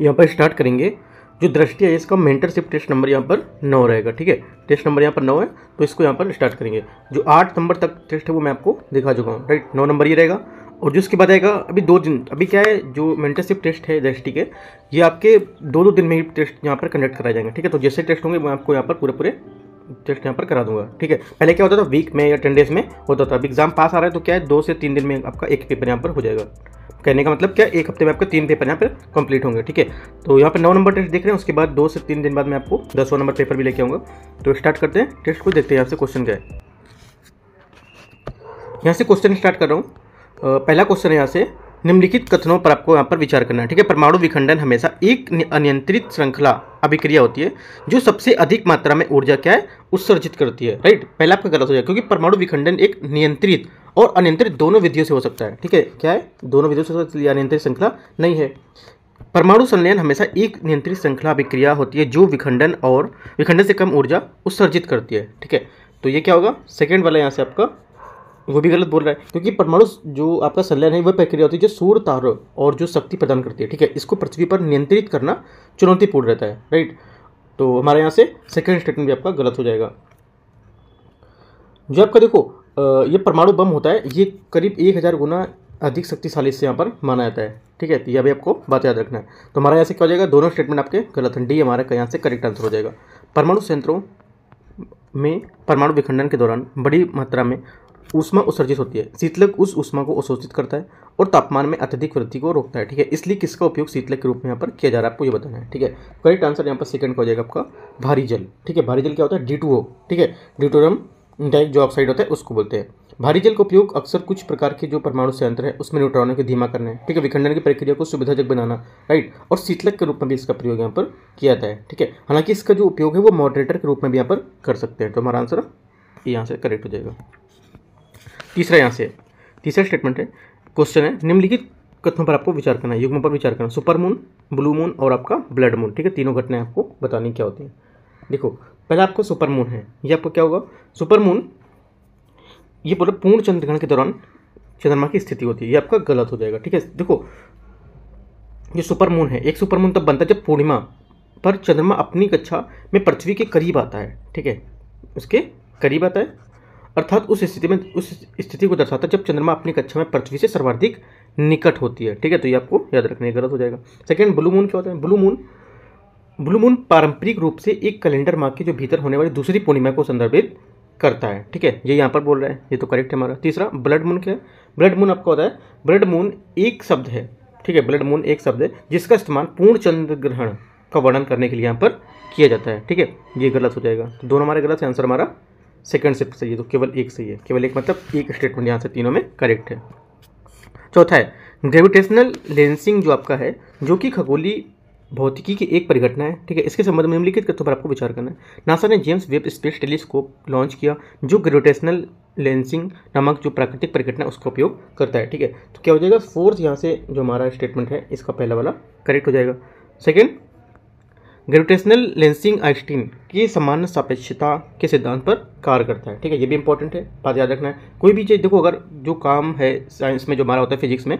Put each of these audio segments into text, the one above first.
यहाँ पर स्टार्ट करेंगे जो दृष्टि है इसका मेंटरशिप टेस्ट नंबर यहाँ पर नौ रहेगा ठीक है टेस्ट नंबर यहाँ पर नौ है तो इसको यहाँ पर स्टार्ट करेंगे जो आठ नंबर तक टेस्ट है वो मैं आपको दिखा चुका हूँ राइट नौ नंबर ये रहेगा और जिसके बाद आएगा अभी दो दिन अभी क्या है जो मेंटरशिप टेस्ट है दृष्टि के ये आपके दो दो दिन में ही टेस्ट यहाँ पर कंडक्ट कराए जाएंगे ठीक है तो जैसे टेस्ट होंगे मैं आपको यहाँ पर पूरे पूरे टेस्ट यहाँ पर करा दूंगा ठीक है पहले क्या होता था वीक में या टेन डेज में होता था अब एग्जाम पास आ रहा है तो क्या है दो से तीन दिन में आपका एक पेपर यहाँ पर हो जाएगा कहने का मतलब क्या एक हफ्ते में आपके तीन पेपर यहाँ पर कंप्लीट होंगे ठीक है तो यहाँ पर नौ नंबर टेस्ट देख रहे हैं उसके बाद दो से तीन दिन बाद मैं आपको दसवा नंबर पेपर भी लेके आऊँगा तो स्टार्ट करते हैं टेस्ट को देखते हैं यहाँ से क्वेश्चन क्या है यहाँ से क्वेश्चन स्टार्ट कर रहा हूँ पहला क्वेश्चन है यहाँ से निम्नलिखित कथनों पर आपको यहाँ पर विचार करना है ठीक है परमाणु विखंडन हमेशा एक अनियंत्रित श्रृंखला अभिक्रिया होती है जो सबसे अधिक मात्रा में ऊर्जा क्या है उत्सर्जित करती है राइट पहला आपका गलत हो जाए क्योंकि परमाणु विखंडन एक नियंत्रित और अनियंत्रित दोनों विधियों से हो सकता है ठीक है क्या है दोनों विधियों से अनियंत्रित श्रृंखला नहीं है परमाणु संलयन हमेशा एक नियंत्रित श्रृंखला अभिक्रिया होती है जो विखंडन और विखंडन से कम ऊर्जा उत्सर्जित करती है ठीक है तो ये क्या होगा सेकेंड वाला यहाँ से आपका वो भी गलत बोल रहा है क्योंकि परमाणु जो आपका संलयन है वह प्रक्रिया होती है जो सूर्य तार और जो शक्ति प्रदान करती है ठीक है इसको पृथ्वी पर नियंत्रित करना चुनौतीपूर्ण रहता है राइट तो हमारे यहाँ से सेकेंड स्टेटमेंट भी आपका गलत हो जाएगा जो आपका देखो ये परमाणु बम होता है ये करीब एक हज़ार गुना अधिक शक्तिशाली इससे यहाँ पर माना जाता है ठीक है तो यह भी आपको बात याद रखना है तो हमारा यहाँ से क्या हो जाएगा दोनों स्टेटमेंट आपके गलत हैं डी हमारा यहाँ से करेक्ट आंसर हो जाएगा परमाणु संयंत्रों में परमाणु विखंडन के दौरान बड़ी मात्रा में ऊष्मा उत्सर्जित होती है शीतलक उस ऊष्मा को अवशोषित करता है और तापमान में अत्यधिक वृद्धि को रोकता है ठीक है इसलिए किसका उपयोग शीतलक के रूप में यहाँ पर किया जा रहा है आपको ये बताना है ठीक है करेक्ट आंसर यहाँ पर सेकंड का हो जाएगा आपका भारी जल ठीक है भारी जल क्या होता है डी ठीक है डिटोरम डाइक जो ऑक्साइड होता है उसको बोलते हैं भारी जल का उपयोग अक्सर कुछ प्रकार के जो परमाणु संयंत्र है उसमें न्यूट्रॉनों को धीमा करने ठीक है विखंडन की प्रक्रिया को सुविधाजनक बनाना राइट और शीतलक के रूप में भी इसका प्रयोग यहाँ पर किया जाता है ठीक है हालांकि इसका जो उपयोग है वो मॉडरेटर के रूप में भी यहाँ पर कर सकते हैं तो हमारा आंसर यहाँ से करेक्ट हो जाएगा तीसरा यहाँ से तीसरा स्टेटमेंट है क्वेश्चन है निम्नलिखित कथनों पर आपको विचार करना है युग्म पर विचार करना सुपर मून ब्लू मून और आपका ब्लड मून ठीक है तीनों घटनाएं आपको बतानी क्या होती हैं देखो पहला आपको सुपर मून है ये आपको क्या होगा सुपर मून ये बोला पूर्ण चंद्रग्रहण के दौरान चंद्रमा की स्थिति होती है ये आपका गलत हो जाएगा ठीक है देखो ये सुपर मून है एक सुपर मून तब बनता है जब पूर्णिमा पर चंद्रमा अपनी कक्षा में पृथ्वी के करीब आता है ठीक है उसके करीब आता है अर्थात उस स्थिति में उस स्थिति को दर्शाता है जब चंद्रमा अपनी कक्षा में पृथ्वी से सर्वाधिक निकट होती है ठीक है तो ये आपको याद रखने की गलत हो जाएगा सेकेंड ब्लू मून क्या होता है ब्लू मून ब्लू मून पारंपरिक रूप से एक कैलेंडर माह के जो भीतर होने वाली दूसरी पूर्णिमा को संदर्भित करता है ठीक है ये यहाँ पर बोल रहे हैं ये तो करेक्ट है हमारा तीसरा ब्लड मून क्या है ब्लड मून आपको होता है ब्लड मून एक शब्द है ठीक है ब्लड मून एक शब्द है जिसका इस्तेमाल पूर्ण चंद्र ग्रहण का वर्णन करने के लिए यहाँ पर किया जाता है ठीक है ये गलत हो जाएगा तो दोनों हमारे गलत है आंसर हमारा सेकंड शिफ्ट सही है तो केवल एक सही है केवल एक मतलब एक स्टेटमेंट यहाँ से तीनों में करेक्ट है चौथा है ग्रेविटेशनल लेंसिंग जो आपका है जो कि खगोली भौतिकी की एक परिघटना है ठीक है इसके संबंध में निम्नलिखित तथ्यों पर आपको विचार करना है नासा ने James Webb space telescope launch किया जो ग्रेविटेशनल लेंसिंग नामक जो प्राकृतिक परिघटना है उसका उपयोग करता है ठीक है तो क्या हो जाएगा फोर्थ यहाँ से जो हमारा स्टेटमेंट है इसका पहला वाला करेक्ट हो जाएगा सेकेंड ग्रेविटेशनल लेंसिंग आइंस्टीन की सामान्य सापेक्षता के सिद्धांत पर कार्य करता है ठीक है ये भी इंपॉर्टेंट है बात याद रखना है कोई भी चीज़ देखो अगर जो काम है साइंस में जो हमारा होता है फिजिक्स में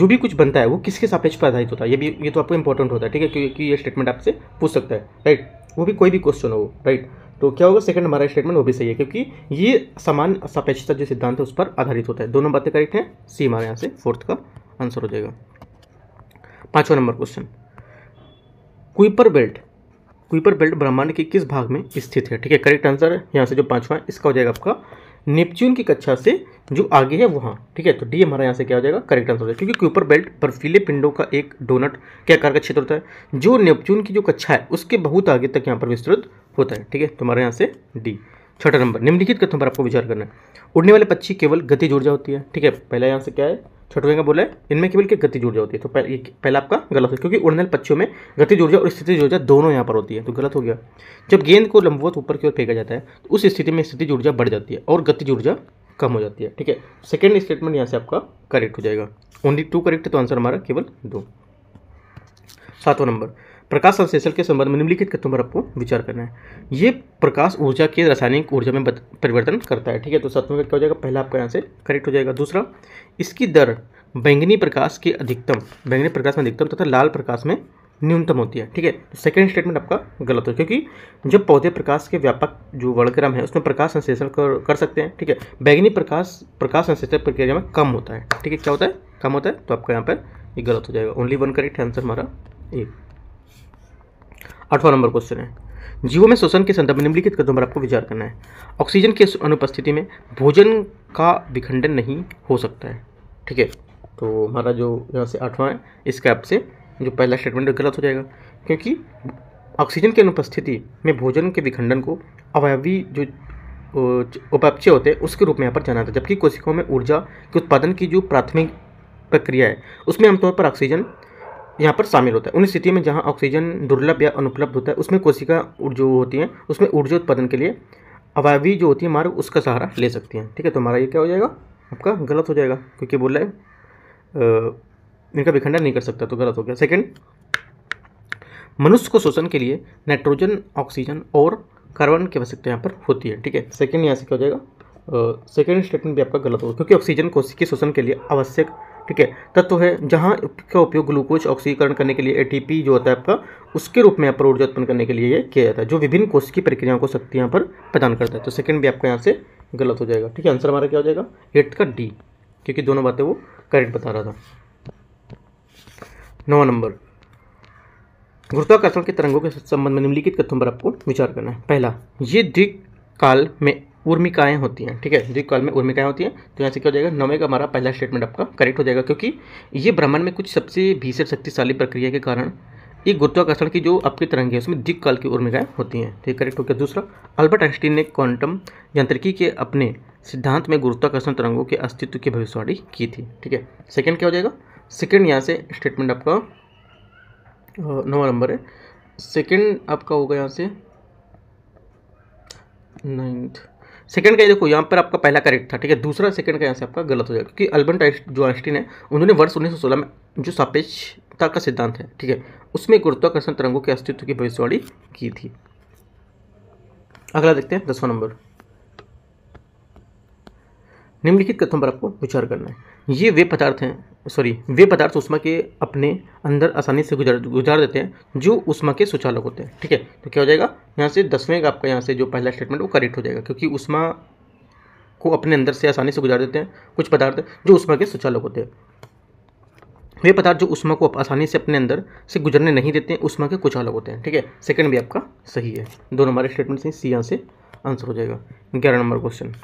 जो भी कुछ बनता है वो किसके सापेक्ष पर आधारित होता है ये भी ये तो आपको इंपॉर्टेंट होता है ठीक है क्योंकि ये स्टेटमेंट आपसे पूछ सकता है राइट वो भी कोई भी क्वेश्चन हो वो राइट तो क्या होगा सेकंड हमारा स्टेटमेंट वो भी सही है क्योंकि ये समान सापेक्षता जो सिद्धांत है उस पर आधारित होता है दोनों बातें करेक्ट हैं सी हमारे यहाँ से फोर्थ का आंसर हो जाएगा पाँचवा number question Kuiper belt Kuiper belt ब्रह्मांड के किस भाग में स्थित है ठीक है करेक्ट आंसर है यहाँ से जो पांचवा है इसका हो जाएगा आपका नेपच्यून की कक्षा से जो आगे है वहाँ ठीक है तो डी हमारा यहाँ से क्या हो जाएगा करेक्ट आंसर हो जाएगा क्योंकि क्यूपर बेल्ट बर्फीले पिंडों का एक डोनट क्या आकार का क्षेत्र होता है जो नेपच्यून की जो कक्षा है उसके बहुत आगे तक यहाँ पर विस्तृत होता है ठीक है तुम्हारे तो यहाँ से डी छठा नंबर निम्नलिखित कथनों पर आपको विचार करना है उड़ने वाले पक्षी केवल गति ऊर्जा होती है ठीक है पहला यहाँ से क्या है छठवें का बोला है इनमें केवल गति गतिज ऊर्जा होती है तो पहला आपका गलत है क्योंकि उड़ने वाले पक्षियों में गति ऊर्जा और स्थिति ऊर्जा दोनों यहाँ पर होती है तो गलत हो गया जब गेंद को लंबवत ऊपर की ओर फेंका जाता है तो उस स्थिति में स्थिति ऊर्जा बढ़ जाती है और गति ऊर्जा कम हो जाती है ठीक है सेकेंड स्टेटमेंट यहाँ से आपका करेक्ट हो जाएगा ओनली टू करेक्ट है तो आंसर हमारा केवल दो सातवां नंबर प्रकाश संश्लेषण के संबंध में निम्नलिखित कथों पर आपको विचार करना है ये प्रकाश ऊर्जा के रासायनिक ऊर्जा में परिवर्तन करता है ठीक है तो सातवें का क्या हो जाएगा पहला आपका यहाँ से करेक्ट हो जाएगा दूसरा इसकी दर बैंगनी प्रकाश के अधिकतम बैंगनी प्रकाश में अधिकतम तथा लाल प्रकाश में न्यूनतम होती है ठीक है तो सेकेंड स्टेटमेंट आपका गलत हो क्योंकि जब पौधे प्रकाश के व्यापक जो वर्णक्रम है उसमें प्रकाश संश्लेषण कर, कर सकते हैं ठीक है बैगनी प्रकाश प्रकाश संश्लेषण प्रक्रिया में कम होता है ठीक है क्या होता है कम होता है तो आपका यहाँ पर ये गलत हो जाएगा ओनली वन करेक्ट आंसर हमारा एक आठवां नंबर क्वेश्चन है जीवों में श्वसन के संदर्भ में निम्नलिखित कदम पर आपको विचार करना है ऑक्सीजन की अनुपस्थिति में भोजन का विखंडन नहीं हो सकता है ठीक है तो हमारा जो यहाँ से आठवां है कैप आपसे जो पहला स्टेटमेंट गलत हो जाएगा क्योंकि ऑक्सीजन की अनुपस्थिति में भोजन के विखंडन को अवयवी जो उपापचय होते हैं उसके रूप में यहाँ पर जाना है जबकि कोशिकाओं में ऊर्जा के उत्पादन की जो प्राथमिक प्रक्रिया है उसमें आमतौर पर ऑक्सीजन यहाँ पर शामिल होता है उन स्थिति में जहाँ ऑक्सीजन दुर्लभ या अनुपलब्ध होता है उसमें कोशिका जो होती है उसमें ऊर्जा उत्पादन के लिए अवायवी जो होती है मार्ग उसका सहारा ले सकती हैं ठीक है तो हमारा ये क्या हो जाएगा आपका गलत हो जाएगा क्योंकि बोल रहा है इनका विखंडन नहीं कर सकता तो गलत हो गया सेकंड मनुष्य को शोषण के लिए नाइट्रोजन ऑक्सीजन और कार्बन की आवश्यकता यहाँ पर होती है ठीक है सेकेंड यहाँ से क्या हो जाएगा सेकेंड स्टेटमेंट भी आपका गलत होगा क्योंकि ऑक्सीजन कोशिकी शोषण के लिए आवश्यक ठीक है तत्व है जहाँ का उपयोग ग्लूकोज ऑक्सीकरण करने के लिए एटीपी जो होता है आपका उसके रूप में यहाँ पर ऊर्जा उत्पन्न करने के लिए किया जाता है जो विभिन्न कोष की प्रक्रियाओं को शक्ति यहाँ पर प्रदान करता है तो सेकंड भी आपका यहाँ से गलत हो जाएगा ठीक है आंसर हमारा क्या हो जाएगा एट का डी क्योंकि दोनों बातें वो करेक्ट बता रहा था नवा नंबर गुरुत्वाकर्षण के तरंगों के संबंध में निम्नलिखित कथों पर आपको विचार करना है पहला ये दिक काल में उर्मिकाएँ होती हैं ठीक है द्विकाल में उर्मिकाएँ होती हैं तो यहाँ से क्या हो जाएगा नवे का हमारा पहला स्टेटमेंट आपका करेक्ट हो जाएगा क्योंकि ये ब्रह्मांड में कुछ सबसे भीषण शक्तिशाली प्रक्रिया के कारण ये गुरुत्वाकर्षण की जो आपकी तरंग है उसमें काल की उर्मिकाएँ होती हैं ठीक करेक्ट हो गया दूसरा अल्बर्ट आइंस्टीन ने क्वांटम यांत्रिकी के अपने सिद्धांत में गुरुत्वाकर्षण तरंगों के अस्तित्व की भविष्यवाणी की थी ठीक है सेकेंड क्या हो जाएगा सेकेंड यहाँ से स्टेटमेंट आपका नवा नंबर है सेकेंड आपका होगा यहाँ से नाइन्थ सेकंड का ये देखो यहाँ पर आपका पहला करेक्ट था ठीक है दूसरा सेकंड का यहाँ से आपका गलत हो जाएगा क्योंकि अल्बर्ट जो आइंस्टीन है उन्होंने वर्ष उन्नीस में जो सापेक्षता का सिद्धांत है ठीक है उसमें गुरुत्वाकर्षण तरंगों के अस्तित्व की भविष्यवाणी की थी अगला देखते हैं दसवां नंबर निम्नलिखित कथन पर आपको विचार करना है ये वे पदार्थ हैं सॉरी वे पदार्थ उष्मा के अपने अंदर आसानी से गुजार गुजार देते हैं जो उष्मा के सुचालक होते हैं ठीक है तो क्या हो जाएगा यहाँ से दसवें का आपका यहाँ से जो पहला स्टेटमेंट वो करेक्ट हो जाएगा क्योंकि उष्मा को अपने अंदर से आसानी से गुजार देते हैं कुछ पदार्थ जो उष्मा के सुचालक होते हैं वे पदार्थ जो उष्मा को आसानी से अपने अंदर से गुजरने नहीं देते हैं उष्मा के कुछ अलग होते हैं ठीक है सेकंड भी आपका सही है दो नंबर स्टेटमेंट सही सी यहाँ से आंसर हो जाएगा ग्यारह नंबर क्वेश्चन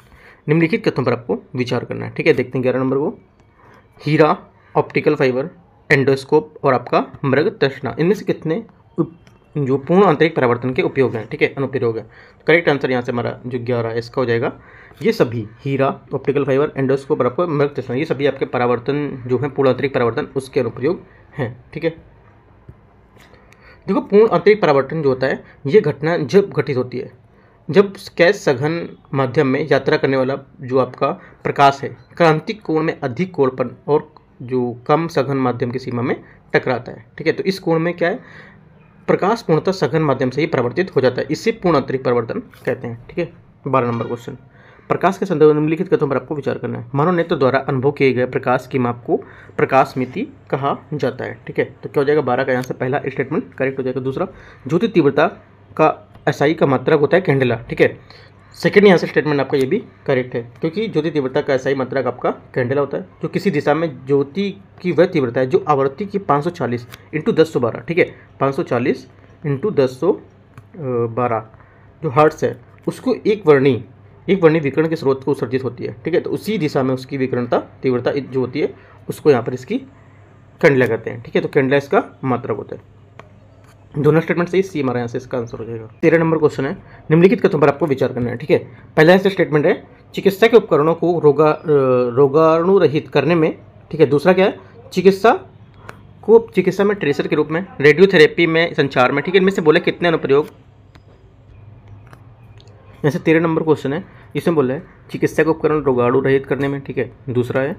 निम्नलिखित कथों पर आपको विचार करना है ठीक है देखते हैं ग्यारह नंबर को हीरा ऑप्टिकल फाइबर एंडोस्कोप और आपका मृग तृष्णा इनमें से कितने जो पूर्ण आंतरिक परावर्तन के उपयोग हैं ठीक है अनुप्रयोग है करेक्ट आंसर यहाँ से हमारा जो ग्यारह है इसका हो जाएगा ये सभी हीरा ऑप्टिकल फाइबर एंडोस्कोप और आपको मृग तृष्णा ये सभी आपके परावर्तन जो है पूर्ण आंतरिक परावर्तन उसके अनुप्रयोग हैं ठीक है देखो पूर्ण आंतरिक परावर्तन जो होता है ये घटना जब घटित होती है जब कैश सघन माध्यम में यात्रा करने वाला जो आपका प्रकाश है क्रांतिक कोण में अधिक कोणपन और जो कम सघन माध्यम की सीमा में टकराता है ठीक है तो इस कोण में क्या है प्रकाश पूर्णतः सघन माध्यम से ही परिवर्तित हो जाता है इसे पूर्ण आंतरिक परिवर्तन कहते हैं ठीक है बारह नंबर क्वेश्चन प्रकाश के संदर्भ में निम्नलिखित कथों पर आपको विचार करना है मानव नेत्र द्वारा अनुभव किए गए प्रकाश की माप को प्रकाश मिति कहा जाता है ठीक है तो क्या हो जाएगा बारह का यहाँ से पहला स्टेटमेंट करेक्ट हो जाएगा दूसरा ज्योति तीव्रता का एसआई का मात्रक होता है कैंडला ठीक है सेकेंड यहाँ से स्टेटमेंट आपका ये भी करेक्ट है क्योंकि ज्योति तीव्रता का ऐसा ही मात्रक आपका कैंडल होता है जो किसी दिशा में ज्योति की वह तीव्रता है जो आवृत्ति की 540 इंटू दस सौ बारह ठीक है 540 इंटू दस सौ बारह जो हर्ट्स है उसको एक वर्णी एक वर्णी विकरण के स्रोत को उत्सर्जित होती है ठीक है तो उसी दिशा में उसकी विकरणता तीव्रता जो होती है उसको यहाँ पर इसकी कैंडला कहते हैं ठीक है तो कैंडला इसका मात्रक होता है दोनों स्टेटमेंट सही सी हमारे यहाँ से इसका आंसर हो जाएगा तेरह नंबर क्वेश्चन है निम्नलिखित कथों पर आपको विचार करना है ठीक है पहला ऐसा स्टेटमेंट है चिकित्सा के उपकरणों को रोगा रोगाणुरहित करने में ठीक है दूसरा क्या है चिकित्सा को चिकित्सा में ट्रेसर के रूप में रेडियोथेरेपी में संचार में ठीक है इनमें से बोले कितने अनुप्रयोग जैसे तेरह नंबर क्वेश्चन है इसमें बोला है चिकित्सा के उपकरण रोगाणु रहित करने में ठीक है दूसरा है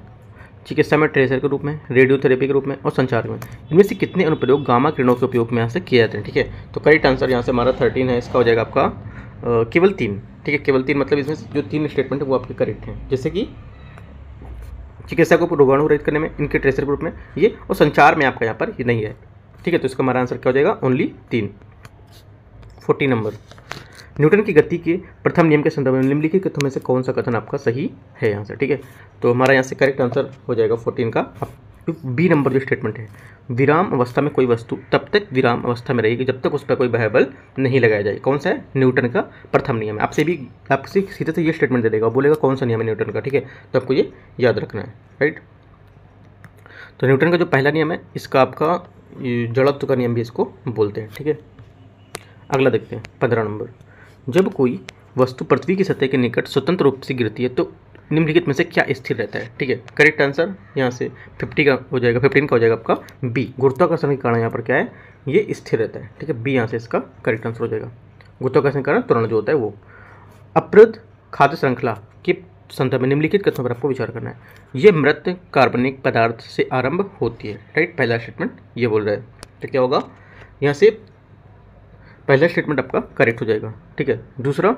चिकित्सा में ट्रेसर के रूप में रेडियोथेरेपी के रूप में और संचार में इनमें से कितने अनुप्रयोग गामा किरणों के उपयोग में यहाँ से किए जाते हैं ठीक है तो करेक्ट आंसर यहाँ से हमारा थर्टीन है इसका हो जाएगा आपका केवल तीन ठीक है केवल तीन मतलब इसमें जो तीन स्टेटमेंट है वो आपके करेक्ट हैं जैसे कि चिकित्सा को रोगाणु रहित करने में इनके ट्रेसर के रूप में ये और संचार में आपका यहाँ पर ये नहीं है ठीक है तो इसका हमारा आंसर क्या हो जाएगा ओनली तीन फोर्टी नंबर न्यूटन की गति के प्रथम नियम के संदर्भ में निम्नलिखित कि में से कौन सा कथन आपका सही है यहाँ से ठीक है तो हमारा यहाँ से करेक्ट आंसर हो जाएगा फोर्टीन का बी नंबर जो स्टेटमेंट है विराम अवस्था में कोई वस्तु तब तक विराम अवस्था में रहेगी जब तक उस पर कोई बहबल बल नहीं लगाया जाए कौन सा है न्यूटन का प्रथम नियम है आपसे भी आपसे सीधे से ये स्टेटमेंट दे देगा बोलेगा कौन सा नियम है न्यूटन का ठीक है तो आपको ये याद रखना है राइट तो न्यूटन का जो पहला नियम है इसका आपका जड़त्व का नियम भी इसको बोलते हैं ठीक है अगला देखते हैं पंद्रह नंबर जब कोई वस्तु पृथ्वी की सतह के निकट स्वतंत्र रूप से गिरती है तो निम्नलिखित में से क्या स्थिर रहता है ठीक है करेक्ट आंसर यहाँ से फिफ्टी का हो जाएगा फिफ्टीन का हो जाएगा आपका बी गुरुत्वाकर्षण के कारण यहाँ पर क्या है ये स्थिर रहता है ठीक है बी यहाँ से इसका करेक्ट आंसर हो जाएगा गुरुत्वाकर्षण के कारण तुरंत जो होता है वो अप्रद खाद्य श्रृंखला के संदर्भ में निम्नलिखित कथनों पर आपको विचार करना है ये मृत कार्बनिक पदार्थ से आरंभ होती है राइट पहला स्टेटमेंट ये बोल रहा है तो क्या होगा यहाँ से पहला स्टेटमेंट आपका करेक्ट हो जाएगा ठीक है दूसरा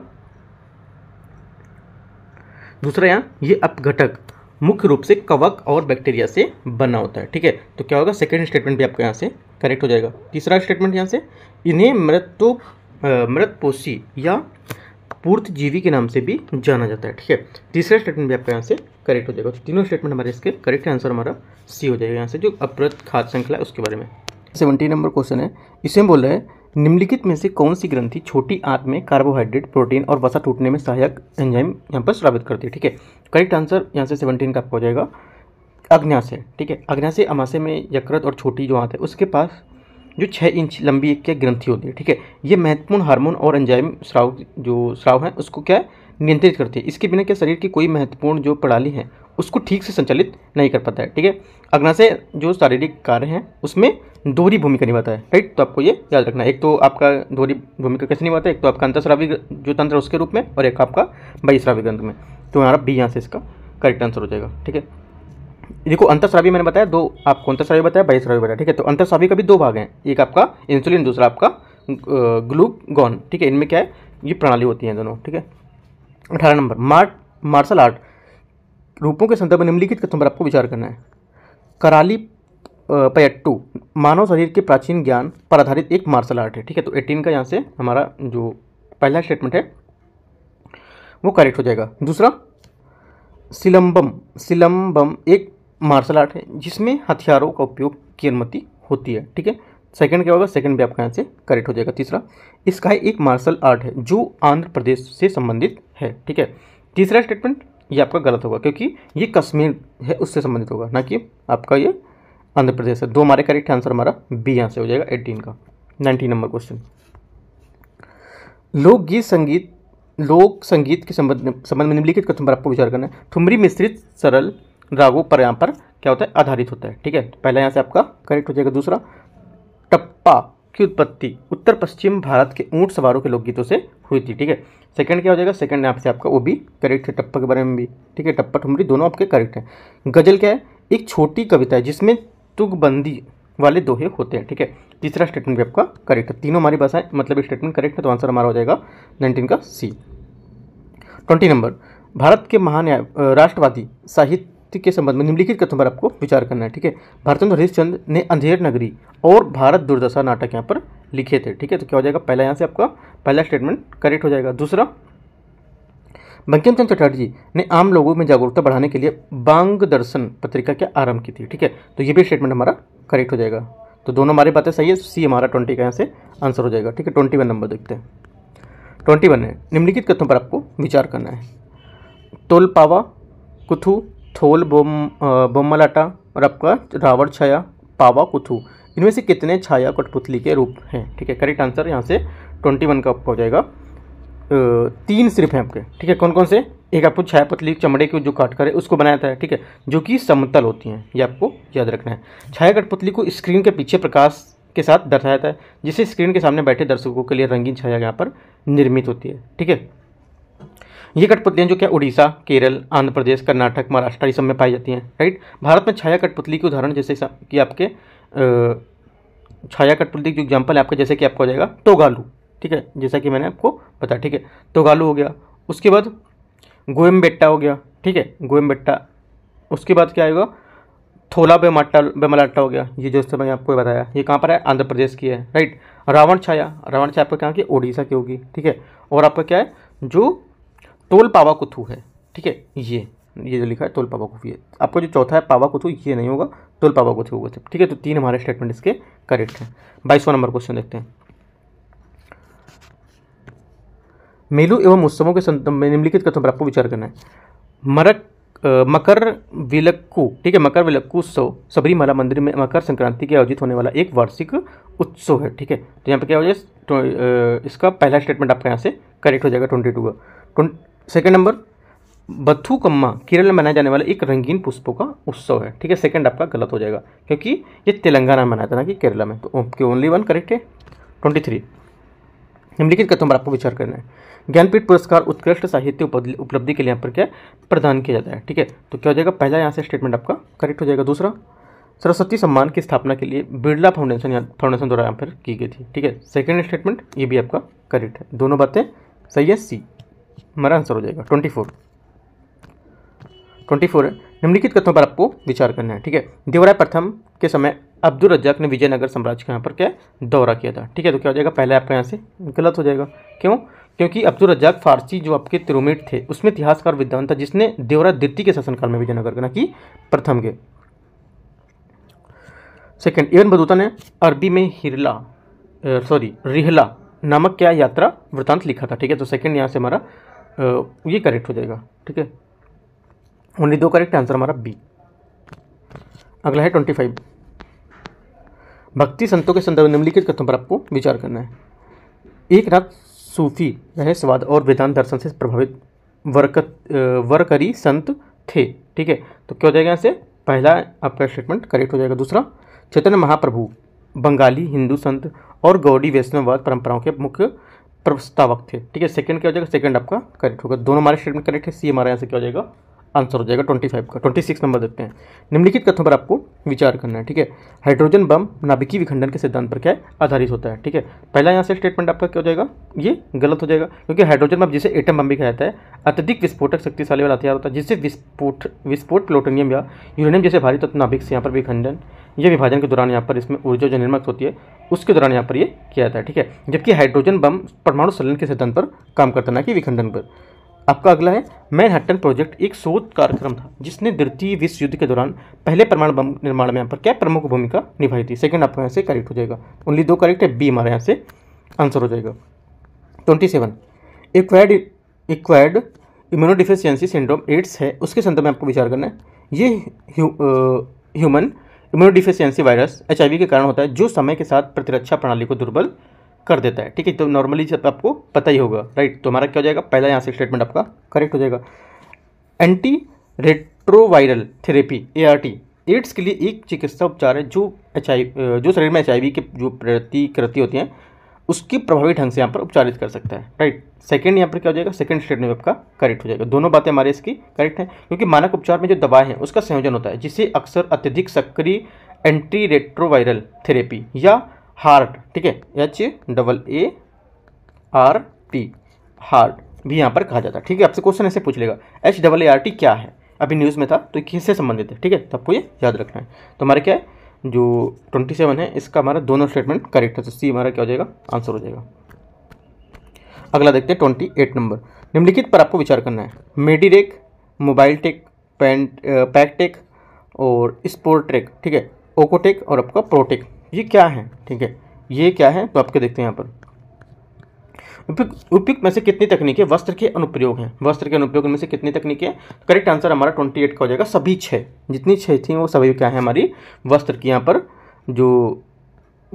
दूसरा यहाँ ये अपघटक मुख्य रूप से कवक और बैक्टीरिया से बना होता है ठीक है तो क्या होगा सेकेंड स्टेटमेंट भी आपका यहाँ से करेक्ट हो जाएगा तीसरा स्टेटमेंट यहाँ से इन्हें मृत मृतपोषी या पूर्त जीवी के नाम से भी जाना जाता है ठीक है तीसरा स्टेटमेंट भी आपका यहाँ से करेक्ट हो जाएगा तो तीनों स्टेटमेंट हमारे इसके करेक्ट आंसर हमारा सी हो जाएगा यहाँ से जो अपृत खाद्य श्रृंखला है उसके बारे में सेवेंटी नंबर क्वेश्चन है इसमें बोल रहे हैं निम्नलिखित में से कौन सी ग्रंथि छोटी आंत में कार्बोहाइड्रेट प्रोटीन और वसा टूटने में सहायक एंजाइम यहाँ पर श्रावित करती है ठीक है करेक्ट आंसर यहाँ से सेवनटीन का हो जाएगा अग्नाशय ठीक है अग्नाशय अमाशय में यकृत और छोटी जो आंत है उसके पास जो छः इंच लंबी एक क्या ग्रंथि होती है ठीक है ये महत्वपूर्ण हार्मोन और एंजाइम स्राव जो स्राव है उसको क्या नियंत्रित करती है इसके बिना क्या शरीर की कोई महत्वपूर्ण जो प्रणाली है उसको ठीक से संचालित नहीं कर पाता है ठीक है अग्नाशय जो शारीरिक कार्य हैं उसमें दोहरी भूमिका निभाता है राइट तो आपको ये याद रखना है एक तो आपका दोहरी भूमिका कैसे निभाता है एक तो आपका अंतरश्रावी जो तंत्र उसके रूप में और एक आपका बहिश्रावी ग्रंथ में तो हमारा बी यहाँ से इसका करेक्ट आंसर हो जाएगा ठीक है देखो अंतरश्रावी मैंने बताया दो आपको अंतरश्रावी बताया बहिश्रावी बताया ठीक है तो अंतरश्रावी का भी दो भाग हैं एक आपका इंसुलिन दूसरा आपका ग्लूगॉन ठीक है इनमें क्या है ये प्रणाली होती है दोनों ठीक है अठारह नंबर मार्ट मार्शल आर्ट रूपों के संदर्भ में निम्नलिखित कथन पर आपको विचार करना है कराली पयट्टू मानव शरीर के प्राचीन ज्ञान पर आधारित एक मार्शल आर्ट है ठीक है तो एटीन का यहाँ से हमारा जो पहला स्टेटमेंट है वो करेक्ट हो जाएगा दूसरा सिलम्बम सिलम्बम एक मार्शल आर्ट है जिसमें हथियारों का उपयोग की अनुमति होती है ठीक है सेकंड क्या होगा सेकंड भी आपका यहाँ से करेक्ट हो जाएगा तीसरा इसका एक मार्शल आर्ट है जो आंध्र प्रदेश से संबंधित है ठीक है तीसरा स्टेटमेंट ये आपका गलत होगा क्योंकि ये कश्मीर है उससे संबंधित होगा ना कि आपका ये आंध्र प्रदेश है दो हमारे करेक्ट आंसर हमारा बी यहाँ से हो जाएगा एटीन का नाइनटीन नंबर क्वेश्चन लोकगीत संगीत लोक संगीत के संबंध संबंध में निम्नलिखित कथन पर आपको विचार करना है ठुमरी मिश्रित सरल रागों पर यहाँ पर क्या होता है आधारित होता है ठीक है पहला यहाँ से आपका करेक्ट हो जाएगा दूसरा टप्पा की उत्पत्ति उत्तर पश्चिम भारत के ऊँट सवारों के लोकगीतों से हुई थी ठीक है सेकंड क्या हो जाएगा सेकंड यहाँ से आपका वो भी करेक्ट है टप्पा के बारे में भी ठीक है टप्पा ठुमरी दोनों आपके करेक्ट हैं गज़ल क्या है एक छोटी कविता है जिसमें तुगबंदी वाले दोहे होते हैं ठीक है तीसरा स्टेटमेंट भी आपका करेक्ट है तीनों हमारी पास मतलब स्टेटमेंट करेक्ट है तो आंसर हमारा हो जाएगा नाइनटीन का सी ट्वेंटी नंबर भारत के महान राष्ट्रवादी साहित्य ठीक के संबंध में निम्नलिखित कथन पर आपको विचार करना है ठीक है भारतेंद्र हरिश्चंद ने अंधेर नगरी और भारत दुर्दशा नाटक यहाँ पर लिखे थे ठीक है तो क्या हो जाएगा पहला यहाँ से आपका पहला स्टेटमेंट करेक्ट हो जाएगा दूसरा बंकिम चंद्र चटर्जी ने आम लोगों में जागरूकता बढ़ाने के लिए बांग दर्शन पत्रिका के आरंभ की थी ठीक है तो ये भी स्टेटमेंट हमारा करेक्ट हो जाएगा तो दोनों हमारी बातें सही है सी तो हमारा ट्वेंटी का यहाँ से आंसर हो जाएगा ठीक है ट्वेंटी वन नंबर देखते हैं ट्वेंटी वन है निम्नलिखित कथनों पर आपको विचार करना है तोलपावा कुथू थोल बोम बोमलाटा और आपका रावण छाया पावा कुथु इनमें से कितने छाया कठपुतली के रूप हैं ठीक है करेक्ट आंसर यहाँ से ट्वेंटी वन का आपका हो जाएगा तीन सिर्फ हैं आपके ठीक है कौन कौन से एक आपको छाया पतली चमड़े की जो काट कर है उसको बनाया था है ठीक है जो कि समतल होती हैं ये आपको याद रखना है छाया कठपुतली को स्क्रीन के पीछे प्रकाश के साथ दर्शाया जाता है जिसे स्क्रीन के सामने बैठे दर्शकों के लिए रंगीन छाया यहाँ पर निर्मित होती है ठीक है ये कठपुतलियाँ जो क्या उड़ीसा केरल आंध्र प्रदेश कर्नाटक महाराष्ट्र ये सब में पाई जाती हैं राइट भारत में छाया कठपुतली के उदाहरण जैसे कि आपके छाया कठपुतली जो एग्जाम्पल है आपका जैसे कि आपको हो जाएगा तोगालू ठीक है जैसा कि मैंने आपको बताया ठीक है तोगालू हो गया उसके बाद गोएम्बेट्टा हो गया ठीक है गोएम्बेट्टा उसके बाद क्या आएगा थोला बेमाटा बेमलाटा हो गया ये जो मैंने आपको बताया ये कहाँ पर है आंध्र प्रदेश की है राइट रावण छाया रावण छाया आपका कहाँ की ओडिशा की होगी ठीक है और आपका क्या है जो टोल पावा कुथू है ठीक है ये ये जो लिखा है टोल पावा कुथू ये आपको जो चौथा है पावा कुथू ये नहीं होगा टोल पावा कुथू होगा ठीक है तो तीन हमारे स्टेटमेंट इसके करेक्ट हैं बाईसवा नंबर क्वेश्चन देखते हैं मेलू एवं उत्सवों के संदर्भ में निम्नलिखित कथों पर आपको विचार करना है मरक आ, मकर विलक्कू ठीक है मकर विलक्कू उत्सव सबरीमाला मंदिर में मकर संक्रांति के आयोजित होने वाला एक वार्षिक उत्सव है ठीक है तो यहाँ पे क्या हो जाए तो, इसका पहला स्टेटमेंट आपका यहाँ से करेक्ट हो जाएगा ट्वेंटी टू का सेकेंड नंबर बथुकम्मा केरल में मनाया जाने वाला एक रंगीन पुष्पों का उत्सव है ठीक है सेकंड आपका गलत हो जाएगा क्योंकि ये तेलंगाना में मनाया था ना कि केरला में तो ओके ओनली वन करेक्ट है ट्वेंटी थ्री निम्नलिखित कथों पर आपको विचार करना है ज्ञानपीठ पुरस्कार उत्कृष्ट साहित्य उपलब्धि के लिए यहाँ पर क्या प्रदान किया जाता है ठीक है तो क्या हो जाएगा पहला यहाँ से स्टेटमेंट आपका करेक्ट हो जाएगा दूसरा सरस्वती सम्मान की स्थापना के लिए बिरला फाउंडेशन या फाउंडेशन द्वारा यहाँ पर की गई थी ठीक है सेकेंड स्टेटमेंट ये भी आपका करेक्ट है दोनों बातें सही है सी हमारा आंसर हो जाएगा ट्वेंटी फोर ट्वेंटी फोर है निम्नलिखित कथनों पर आपको विचार करना है ठीक है देवराय प्रथम के समय अब्दुल रज्जाक ने विजयनगर साम्राज्य के यहाँ पर क्या दौरा किया था ठीक है तो क्या हो जाएगा पहले आपका यहाँ से गलत हो जाएगा क्यों क्योंकि अब्दुल रज्जाक फारसी जो आपके तिरुमेट थे उसमें इतिहासकार विद्वान था जिसने देवरा द्वितीय के शासनकाल में विजयनगर का ना कि प्रथम के सेकेंड इवन बदूता ने अरबी में हिरला सॉरी रिहला नामक क्या यात्रा वृतांत लिखा था ठीक है तो सेकेंड यहाँ से हमारा ये करेक्ट हो जाएगा ठीक है ओनली दो करेक्ट आंसर हमारा बी अगला है ट्वेंटी फाइव भक्ति संतों के संदर्भ में निम्नलिखित कथन पर आपको विचार करना है एक रात सूफी रहे स्वाद और वेदांत दर्शन से प्रभावित वर्क वर्करी संत थे ठीक है तो क्या हो जाएगा यहाँ से पहला आपका स्टेटमेंट करेक्ट हो जाएगा दूसरा चैतन्य महाप्रभु बंगाली हिंदू संत और गौड़ी वैष्णववाद परंपराओं के मुख्य प्रस्तावक थे ठीक है सेकंड क्या हो जाएगा सेकंड आपका करेक्ट होगा दोनों हमारे स्टेटमेंट करेक्ट है सी हमारे यहाँ से क्या हो जाएगा आंसर हो जाएगा ट्वेंटी फाइव का ट्वेंटी सिक्स नंबर देखते हैं निम्नलिखित कथों पर आपको विचार करना है ठीक है हाइड्रोजन बम नाभिकीय विखंडन के सिद्धांत पर क्या आधारित होता है ठीक है पहला यहाँ से स्टेटमेंट आपका क्या हो जाएगा ये गलत हो जाएगा क्योंकि हाइड्रोजन बम जिसे एटम बम भी कहा जाता है अत्यधिक विस्फोटक शक्तिशाली वाला हथियार होता है जिससे विस्फोट विस्फोट प्लोटोनियम या यूरेनियम जैसे भारी तत्व नाभिक से यहाँ पर विखंडन ये विभाजन के दौरान यहाँ पर इसमें ऊर्जा जो निर्मित होती है उसके दौरान यहाँ पर ये किया जाता है ठीक है जबकि हाइड्रोजन बम परमाणु सलन के सिद्धांत पर काम करता ना कि विखंडन पर आपका अगला है मैनहट्टन प्रोजेक्ट एक शोध कार्यक्रम था जिसने द्वितीय विश्व युद्ध के दौरान पहले परमाणु बम निर्माण में यहाँ पर क्या प्रमुख भूमिका निभाई थी सेकंड आपका यहाँ से करेक्ट हो जाएगा ओनली दो करेक्ट है बी हमारे यहाँ से आंसर हो जाएगा twenty seven acquired acquired immunodeficiency syndrome AIDS है उसके संदर्भ में आपको विचार करना है ये human uh, immunodeficiency virus H के कारण होता है जो समय के साथ प्रतिरक्षा प्रणाली को दुर्बल कर देता है ठीक है तो नॉर्मली जब आपको पता ही होगा राइट तो हमारा क्या हो जाएगा पहला यहाँ से स्टेटमेंट आपका करेक्ट हो जाएगा anti retroviral therapy A AIDS के लिए एक चिकित्सा उपचार है जो एच जो शरीर में एच के जो प्रतिकृति होती हैं उसकी प्रभावी ढंग से यहाँ पर उपचारित कर सकता है राइट सेकेंड यहाँ पर क्या हो जाएगा सेकेंड स्टेटमेंट आपका करेक्ट हो जाएगा दोनों बातें हमारे इसकी करेक्ट हैं क्योंकि मानक उपचार में जो दवाएं हैं उसका संयोजन होता है जिसे अक्सर अत्यधिक सक्रिय एंटी रेट्रोवायरल थेरेपी या हार्ट ठीक है H double A R T HAART भी यहाँ पर कहा जाता है ठीक है आपसे क्वेश्चन ऐसे पूछ लेगा H double A R T क्या है अभी न्यूज़ में था तो किससे संबंधित है ठीक है तो आपको ये याद रखना है तो हमारे क्या है जो ट्वेंटी सेवन है इसका हमारा दोनों स्टेटमेंट करेक्ट है तो सी हमारा क्या हो जाएगा आंसर हो जाएगा अगला देखते हैं ट्वेंटी एट नंबर निम्नलिखित पर आपको विचार करना है Meditrek mobile tech pant Pactech और स्पोर्ट्रेक ठीक है ओकोटेक और आपका प्रोटेक ये क्या है ठीक है ये क्या है तो आपके देखते हैं यहाँ पर उपयुक्त उपयुक्त में से कितनी तकनीकें वस्त्र के अनुप्रयोग हैं वस्त्र के अनुप्रयोग में से कितनी तकनीकें करेक्ट आंसर हमारा ट्वेंटी एट का हो जाएगा सभी छः जितनी छः थी वो सभी क्या है हमारी वस्त्र की यहाँ पर जो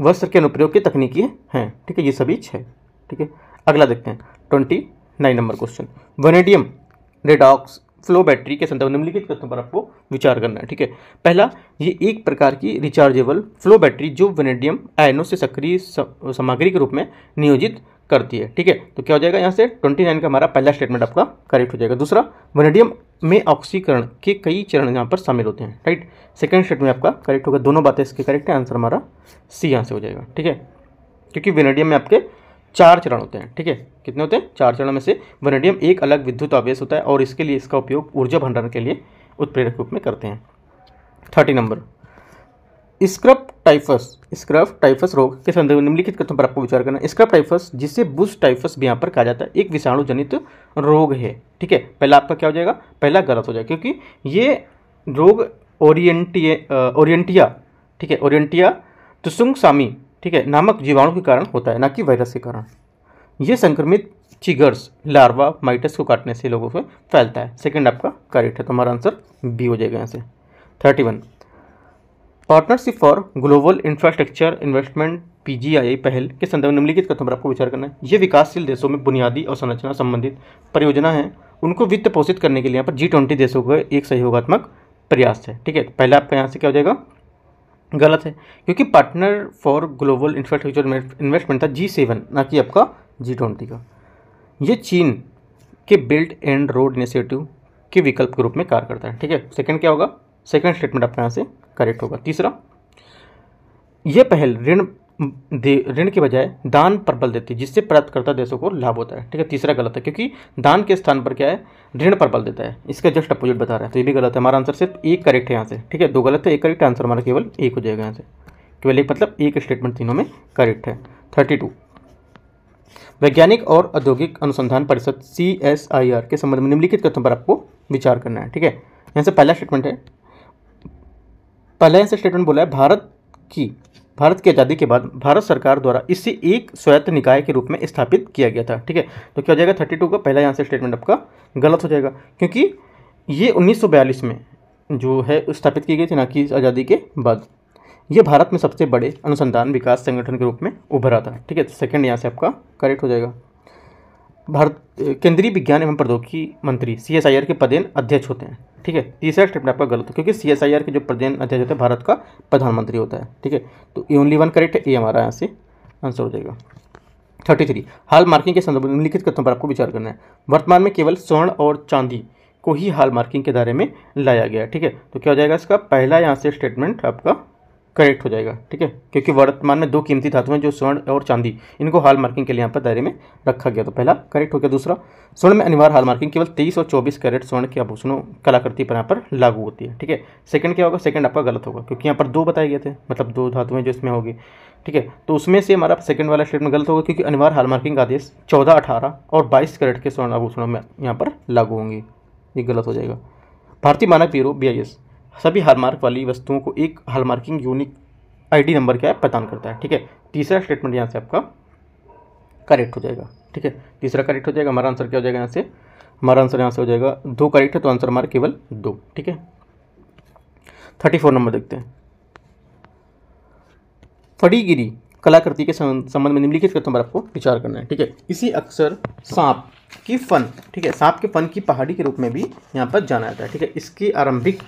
वस्त्र के अनुप्रयोग की तकनीकी हैं ठीक है ये सभी छः ठीक है अगला देखते हैं twenty nine number question vanadium redox flow battery के संदर्भ निम्नलिखित कथनों पर आपको विचार करना है ठीक है पहला ये एक प्रकार की रिचार्जेबल फ्लो बैटरी जो वेनेडियम आयनों से सक्रिय सामग्री के रूप में नियोजित करती है ठीक है तो क्या हो जाएगा यहाँ से ट्वेंटी नाइन का हमारा पहला स्टेटमेंट आपका करेक्ट हो जाएगा दूसरा वनेडियम में ऑक्सीकरण के कई चरण यहाँ पर शामिल होते हैं राइट सेकेंड स्टेटमेंट आपका करेक्ट होगा दोनों बातें इसके करेक्ट है आंसर हमारा सी यहाँ से हो जाएगा ठीक है क्योंकि वेनेडियम में आपके चार चरण होते हैं ठीक है कितने होते हैं चार चरणों में से वनेडियम एक अलग विद्युत आवेश होता है और इसके लिए इसका उपयोग ऊर्जा भंडारण के लिए उत्प्रेरक रूप में करते हैं thirty number scrub typhus scrub typhus रोग के संदर्भ में निम्नलिखित कथन पर आपको विचार करना है स्क्रब टाइफस जिसे बुश टाइफस भी यहाँ पर कहा जाता है एक विषाणु जनित रोग है ठीक है पहला आपका क्या हो जाएगा पहला गलत हो जाएगा क्योंकि ये रोग ओरिएंटिया ओरिएंटिया ठीक है ओरिएंटिया तुसुंग सामी ठीक है नामक जीवाणु के कारण होता है ना कि वायरस के कारण ये संक्रमित चिगर्स लार्वा माइटस को काटने से लोगों को फैलता है सेकेंड आपका करेक्ट है तो हमारा आंसर बी हो जाएगा यहाँ से thirty one partnership for global infrastructure investment PGI पहल के संदर्भ में निम्नलिखित कथन पर आपको विचार करना है ये विकासशील देशों में बुनियादी और संरचना संबंधित परियोजना है उनको वित्त पोषित करने के लिए यहाँ पर जी ट्वेंटी देशों का एक सहयोगात्मक प्रयास है ठीक है तो पहले आपका यहाँ से क्या हो जाएगा गलत है क्योंकि partner for global infrastructure investment था जी सेवन ना कि आपका जी ट्वेंटी का ये चीन के बिल्ट एंड रोड इनिशिएटिव के विकल्प के रूप में कार्य करता है ठीक है सेकंड क्या होगा सेकेंड स्टेटमेंट आपका यहाँ से करेक्ट होगा तीसरा ये पहल ऋण दे ऋण के बजाय दान पर बल देती है जिससे प्राप्तकर्ता देशों को लाभ होता है ठीक है तीसरा गलत है क्योंकि दान के स्थान पर क्या है ऋण पर बल देता है इसका जस्ट अपोजिट बता रहा है तो ये भी गलत है हमारा आंसर सिर्फ एक करेक्ट है यहाँ से ठीक है दो गलत है एक करेक्ट आंसर हमारा केवल एक हो जाएगा यहाँ से केवल एक मतलब एक स्टेटमेंट तीनों में करेक्ट है थर्टी टू वैज्ञानिक और औद्योगिक अनुसंधान परिषद सी एस आई आर के संबंध में निम्नलिखित कथन पर आपको विचार करना है ठीक है यहाँ से पहला स्टेटमेंट है पहला ऐसे स्टेटमेंट बोला है भारत की भारत की आज़ादी के बाद भारत सरकार द्वारा इसे एक स्वायत्त निकाय के रूप में स्थापित किया गया था ठीक है तो क्या हो जाएगा थर्टी टू का पहला यहाँ से स्टेटमेंट आपका गलत हो जाएगा क्योंकि ये 1942 में जो है स्थापित की गई थी ना कि आज़ादी के बाद ये भारत में सबसे बड़े अनुसंधान विकास संगठन के रूप में उभरा था ठीक है तो सेकेंड यहाँ से आपका करेक्ट हो जाएगा भारत केंद्रीय विज्ञान एवं प्रौद्योगिकी मंत्री सी एस आई आर के पदेन अध्यक्ष होते हैं ठीक है तीसरा स्टेप आपका गलत है क्योंकि सी एस आई आर के जो पदेन अध्यक्ष होते हैं भारत का प्रधानमंत्री होता है ठीक है तो ये ओनली वन करेक्ट है ये हमारा यहाँ से आंसर हो जाएगा थर्टी थ्री हाल मार्किंग के संदर्भ में लिखित कथनों पर आपको विचार करना है वर्तमान में केवल स्वर्ण और चांदी को ही हाल मार्किंग के दायरे में लाया गया ठीक है तो क्या हो जाएगा इसका पहला यहाँ से स्टेटमेंट आपका करेक्ट हो जाएगा ठीक है क्योंकि वर्तमान में दो कीमती धातु हैं जो स्वर्ण और चांदी इनको हाल मार्किंग के लिए यहाँ पर दायरे में रखा गया तो पहला करेक्ट हो गया दूसरा स्वर्ण में अनिवार्य हाल मार्किंग केवल तेईस और चौबीस कैरेट स्वर्ण के आभूषणों कलाकृति पर यहाँ पर लागू होती है ठीक है सेकंड क्या होगा सेकंड आपका गलत होगा क्योंकि यहाँ पर दो बताए गए थे मतलब दो धातुएं जो इसमें होगी ठीक है तो उसमें से हमारा सेकंड वाला स्टेटमेंट गलत होगा क्योंकि अनिवार्य हाल मार्किंग आदेश चौदह अठारह और बाईस कैरेट के स्वर्ण आभूषणों में यहाँ पर लागू होंगे ये गलत हो जाएगा भारतीय मानक ब्यूरो बी सभी हालमार्क वाली वस्तुओं को एक हालमार्किंग यूनिक आईडी नंबर क्या है प्रदान करता है ठीक है तीसरा स्टेटमेंट यहाँ से आपका करेक्ट हो जाएगा ठीक है तीसरा करेक्ट हो जाएगा हमारा आंसर क्या हो जाएगा यहाँ से हमारा आंसर यहाँ से हो जाएगा दो करेक्ट है तो आंसर हमारा केवल दो ठीक है थर्टी फोर नंबर देखते हैं फड़ीगिरी कलाकृति के संबंध में निम्नलिखित करते पर आपको विचार करना है ठीक है इसी अक्सर सांप की फन ठीक है सांप के फन की पहाड़ी के रूप में भी यहाँ पर जाना जाता है ठीक है इसकी आरंभिक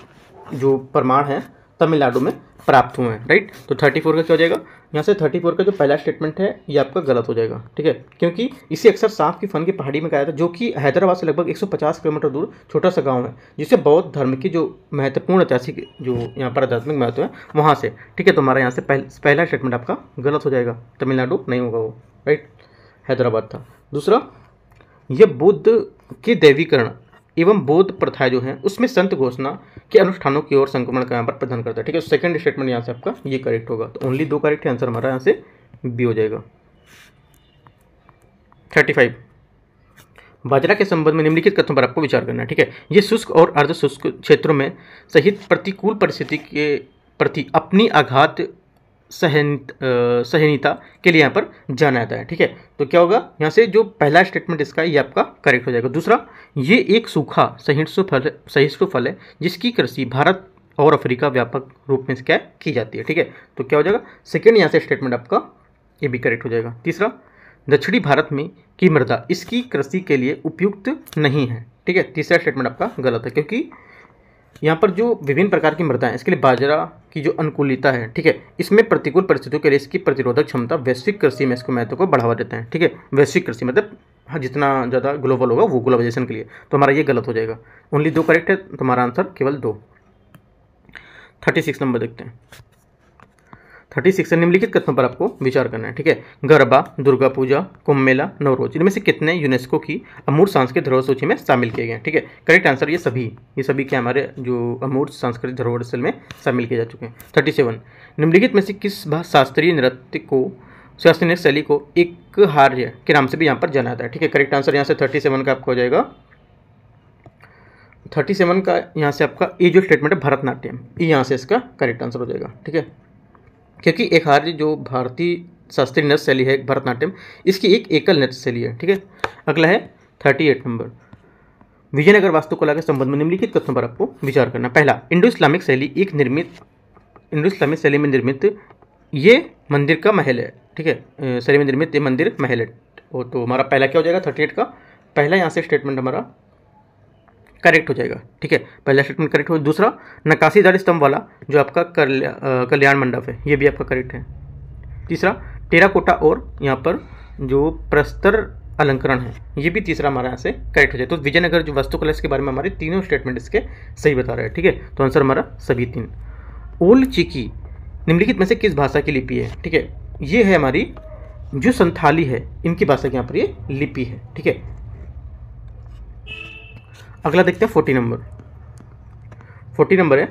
जो प्रमाण हैं तमिलनाडु में प्राप्त हुए हैं राइट तो थर्टी फोर का क्या हो जाएगा यहाँ से थर्टी फोर का जो पहला स्टेटमेंट है ये आपका गलत हो जाएगा ठीक है क्योंकि इसी अक्सर सांप की फन की पहाड़ी में कहा था जो कि हैदराबाद से लगभग 150 किलोमीटर दूर छोटा सा गांव है जिसे बौद्ध धर्म की जो महत्वपूर्ण ऐतिहासिक जो यहाँ पर आध्यात्मिक महत्व है वहाँ से ठीक है तो हमारा यहाँ से पहल, पहला स्टेटमेंट आपका गलत हो जाएगा तमिलनाडु नहीं होगा वो राइट हैदराबाद था दूसरा यह बुद्ध के देवीकरण एवं बौद्ध प्रथा जो है उसमें संत घोषणा के अनुष्ठानों की ओर संक्रमण का यहाँ पर प्रदान करता है ठीक है सेकंड तो स्टेटमेंट यहाँ से आपका ये करेक्ट होगा तो ओनली दो करेक्ट आंसर हमारा यहाँ से बी हो जाएगा थर्टी फाइव बाजरा के संबंध में निम्नलिखित कथों पर आपको विचार करना है ठीक है ये शुष्क और अर्धशुष्क क्षेत्रों में सहित प्रतिकूल परिस्थिति के प्रति अपनी आघात सहन सहनीता के लिए यहाँ पर जाना जाता है ठीक है तो क्या होगा यहाँ से जो पहला स्टेटमेंट इसका ये आपका करेक्ट हो जाएगा दूसरा ये एक सूखा सहिष्णु फल सहिष्णु फल है जिसकी कृषि भारत और अफ्रीका व्यापक रूप में क्या की जाती है ठीक है तो क्या हो जाएगा सेकेंड यहाँ से स्टेटमेंट आपका ये भी करेक्ट हो जाएगा तीसरा दक्षिणी भारत में की मृदा इसकी कृषि के लिए उपयुक्त नहीं है ठीक है तीसरा स्टेटमेंट आपका गलत है क्योंकि यहाँ पर जो विभिन्न प्रकार की मृदा है इसके लिए बाजरा की जो अनुकूलता है ठीक है इसमें प्रतिकूल परिस्थितियों के लिए इसकी प्रतिरोधक क्षमता वैश्विक कृषि में इसको महत्व को बढ़ावा देते हैं ठीक है वैश्विक कृषि मतलब हाँ जितना ज़्यादा ग्लोबल होगा वो ग्लोबलाइजेशन के लिए तो हमारा ये गलत हो जाएगा ओनली दो करेक्ट है तुम्हारा तो आंसर केवल दो थर्टी सिक्स नंबर देखते हैं थर्टी सिक्स है निम्नलिखित कथनों पर आपको विचार करना है ठीक है गरबा दुर्गा पूजा कुंभ मेला नवरोज इनमें से कितने यूनेस्को की अमूर्त सांस्कृतिक धरोहर सूची में शामिल किए गए हैं ठीक है करेक्ट आंसर ये सभी ये सभी क्या हमारे जो अमूर्त सांस्कृतिक धरोहर स्थल में शामिल किए जा चुके हैं थर्टी सेवन निम्नलिखित में से किस शास्त्रीय नृत्य को शास्त्रीय नृत्य शैली को एक हार्य के नाम से भी यहाँ पर जाना जाता है ठीक है करेक्ट आंसर यहाँ से थर्टी सेवन का आपका हो जाएगा थर्टी सेवन का यहाँ से आपका ये जो स्टेटमेंट है भरतनाट्यम ये यहाँ से इसका करेक्ट आंसर हो जाएगा ठीक है क्योंकि एक हार्य जो भारतीय शास्त्रीय नृत्य शैली है भरतनाट्यम इसकी एक एकल नृत्य शैली है ठीक है अगला है थर्टी एट नंबर विजयनगर वास्तुकला के संबंध में निम्नलिखित कथनों पर आपको विचार करना पहला इंडो इस्लामिक शैली एक निर्मित इंडो इस्लामिक शैली में निर्मित ये मंदिर का महल है ठीक है शैली में निर्मित ये मंदिर महल है तो हमारा पहला क्या हो जाएगा थर्टी एट का पहला यहाँ से स्टेटमेंट हमारा करेक्ट हो जाएगा ठीक है पहला स्टेटमेंट करेक्ट हो दूसरा दर स्तंभ वाला जो आपका कल्याण मंडप है ये भी आपका करेक्ट है तीसरा टेराकोटा और यहाँ पर जो प्रस्तर अलंकरण है ये भी तीसरा हमारा यहाँ से करेक्ट हो जाए तो विजयनगर जो वास्तुकला इसके बारे में हमारे तीनों स्टेटमेंट इसके सही बता रहे हैं ठीक है तो आंसर हमारा सभी तीन ओल चिकी निम्नलिखित में से किस भाषा की लिपि है ठीक है ये है हमारी जो संथाली है इनकी भाषा की यहाँ पर ये लिपि है ठीक है अगला देखते हैं फोर्टी नंबर फोर्टी नंबर है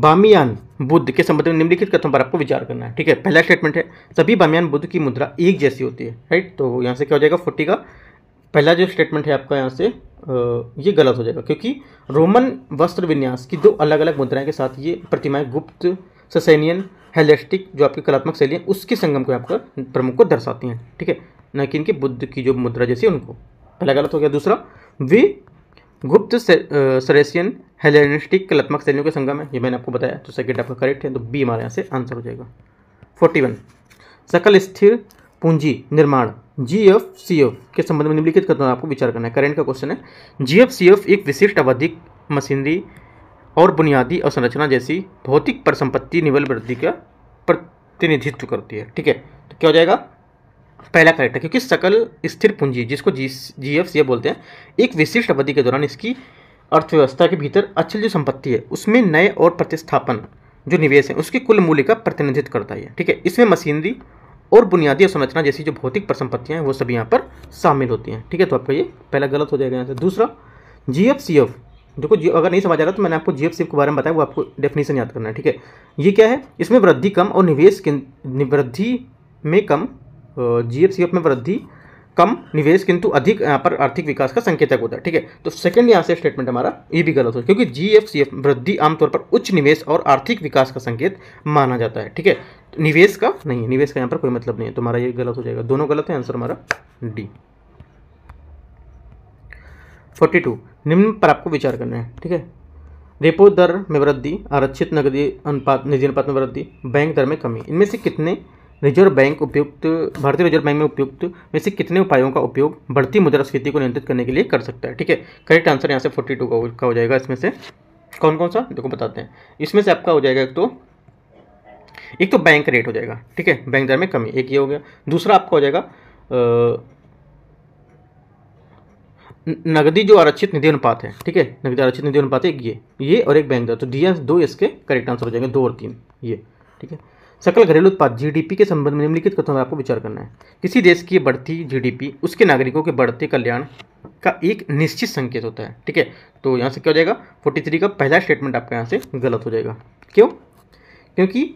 बामियान बुद्ध के संबंध में निम्नलिखित कथनों पर आपको विचार करना है ठीक है पहला स्टेटमेंट है सभी बामियान बुद्ध की मुद्रा एक जैसी होती है राइट तो यहाँ से क्या हो जाएगा फोर्टी का पहला जो स्टेटमेंट है आपका यहाँ से ये गलत हो जाएगा क्योंकि रोमन वस्त्र विन्यास की दो अलग अलग मुद्राएं के साथ ये प्रतिमाएं गुप्त ससेनियन हेलेस्टिक जो आपकी कलात्मक शैली है उसके संगम को आपका प्रमुख को दर्शाती हैं ठीक है न कि इनके बुद्ध की जो मुद्रा जैसी उनको पहला गलत हो गया दूसरा वे गुप्त सरेसियन हेलेनिस्टिक कलात्मक शैलियों के संगम है ये मैंने आपको बताया तो सेकेंड आपका करेक्ट है तो बी हमारे यहाँ से आंसर हो जाएगा फोर्टी वन सकल स्थिर पूंजी निर्माण जी एफ सी एफ के संबंध में निम्नलिखित कदम आपको विचार करना है करेंट का क्वेश्चन है जी एफ सी एफ एक विशिष्ट अवधिक मशीनरी और बुनियादी अवसंरचना जैसी भौतिक पर संपत्ति निवल वृद्धि का प्रतिनिधित्व करती है ठीक है तो क्या हो जाएगा पहला करेक्ट है क्योंकि सकल स्थिर पूंजी जिसको जी जी एफ बोलते हैं एक विशिष्ट अवधि के दौरान इसकी अर्थव्यवस्था के भीतर अचल जो संपत्ति है उसमें नए और प्रतिस्थापन जो निवेश है उसके कुल मूल्य का प्रतिनिधित्व करता है ठीक है इसमें मशीनरी और बुनियादी संरचना जैसी जो भौतिक परिसंपत्तियाँ हैं वो सभी यहाँ पर शामिल होती हैं ठीक है तो आपका ये पहला गलत हो जाएगा यहाँ से दूसरा जी एफ सी एफ देखो जी अगर नहीं समझ आ रहा तो मैंने आपको जी एफ सी एफ के बारे में बताया वो आपको डेफिनेशन याद करना है ठीक है ये क्या है इसमें वृद्धि कम और निवेश वृद्धि में कम जी में वृद्धि कम निवेश किंतु अधिक यहाँ पर आर्थिक विकास का संकेतक होता है ठीक है तो सेकंड यहाँ से स्टेटमेंट हमारा ये भी गलत हो क्योंकि जी एफ सी एफ वृद्धि आमतौर पर उच्च निवेश और आर्थिक विकास का संकेत माना जाता है ठीक है तो निवेश का नहीं है निवेश का यहाँ पर कोई मतलब नहीं है तो हमारा ये गलत हो जाएगा दोनों गलत है आंसर हमारा डी फोर्टी टू निम्न पर आपको विचार करना है ठीक है रेपो दर में वृद्धि आरक्षित नगदी अनुपात निधि अनुपात में वृद्धि बैंक दर में कमी इनमें से कितने रिजर्व बैंक उपयुक्त भारतीय रिजर्व बैंक में उपयुक्त में से कितने उपायों का उपयोग बढ़ती मुद्रास्फीति को नियंत्रित करने के लिए कर सकता है ठीक है करेक्ट आंसर यहाँ से फोर्टी टू का, हो जाएगा इसमें से कौन कौन सा देखो बताते हैं इसमें से आपका हो जाएगा एक तो एक तो बैंक रेट हो जाएगा ठीक है बैंक दर में कमी एक ये हो गया दूसरा आपका हो जाएगा नगदी जो आरक्षित निधि अनुपात है ठीक है नगदी आरक्षित निधि अनुपात है एक ये ये और एक बैंक दर तो दिया दो इसके करेक्ट आंसर हो जाएंगे दो और तीन ये ठीक है सकल घरेलू उत्पाद जीडीपी के संबंध में निम्नलिखित कथनों पर आपको विचार करना है किसी देश की बढ़ती जीडीपी उसके नागरिकों के बढ़ते कल्याण का एक निश्चित संकेत होता है ठीक है तो यहाँ से क्या हो जाएगा फोर्टी थ्री का पहला स्टेटमेंट आपका यहाँ से गलत हो जाएगा क्यों क्योंकि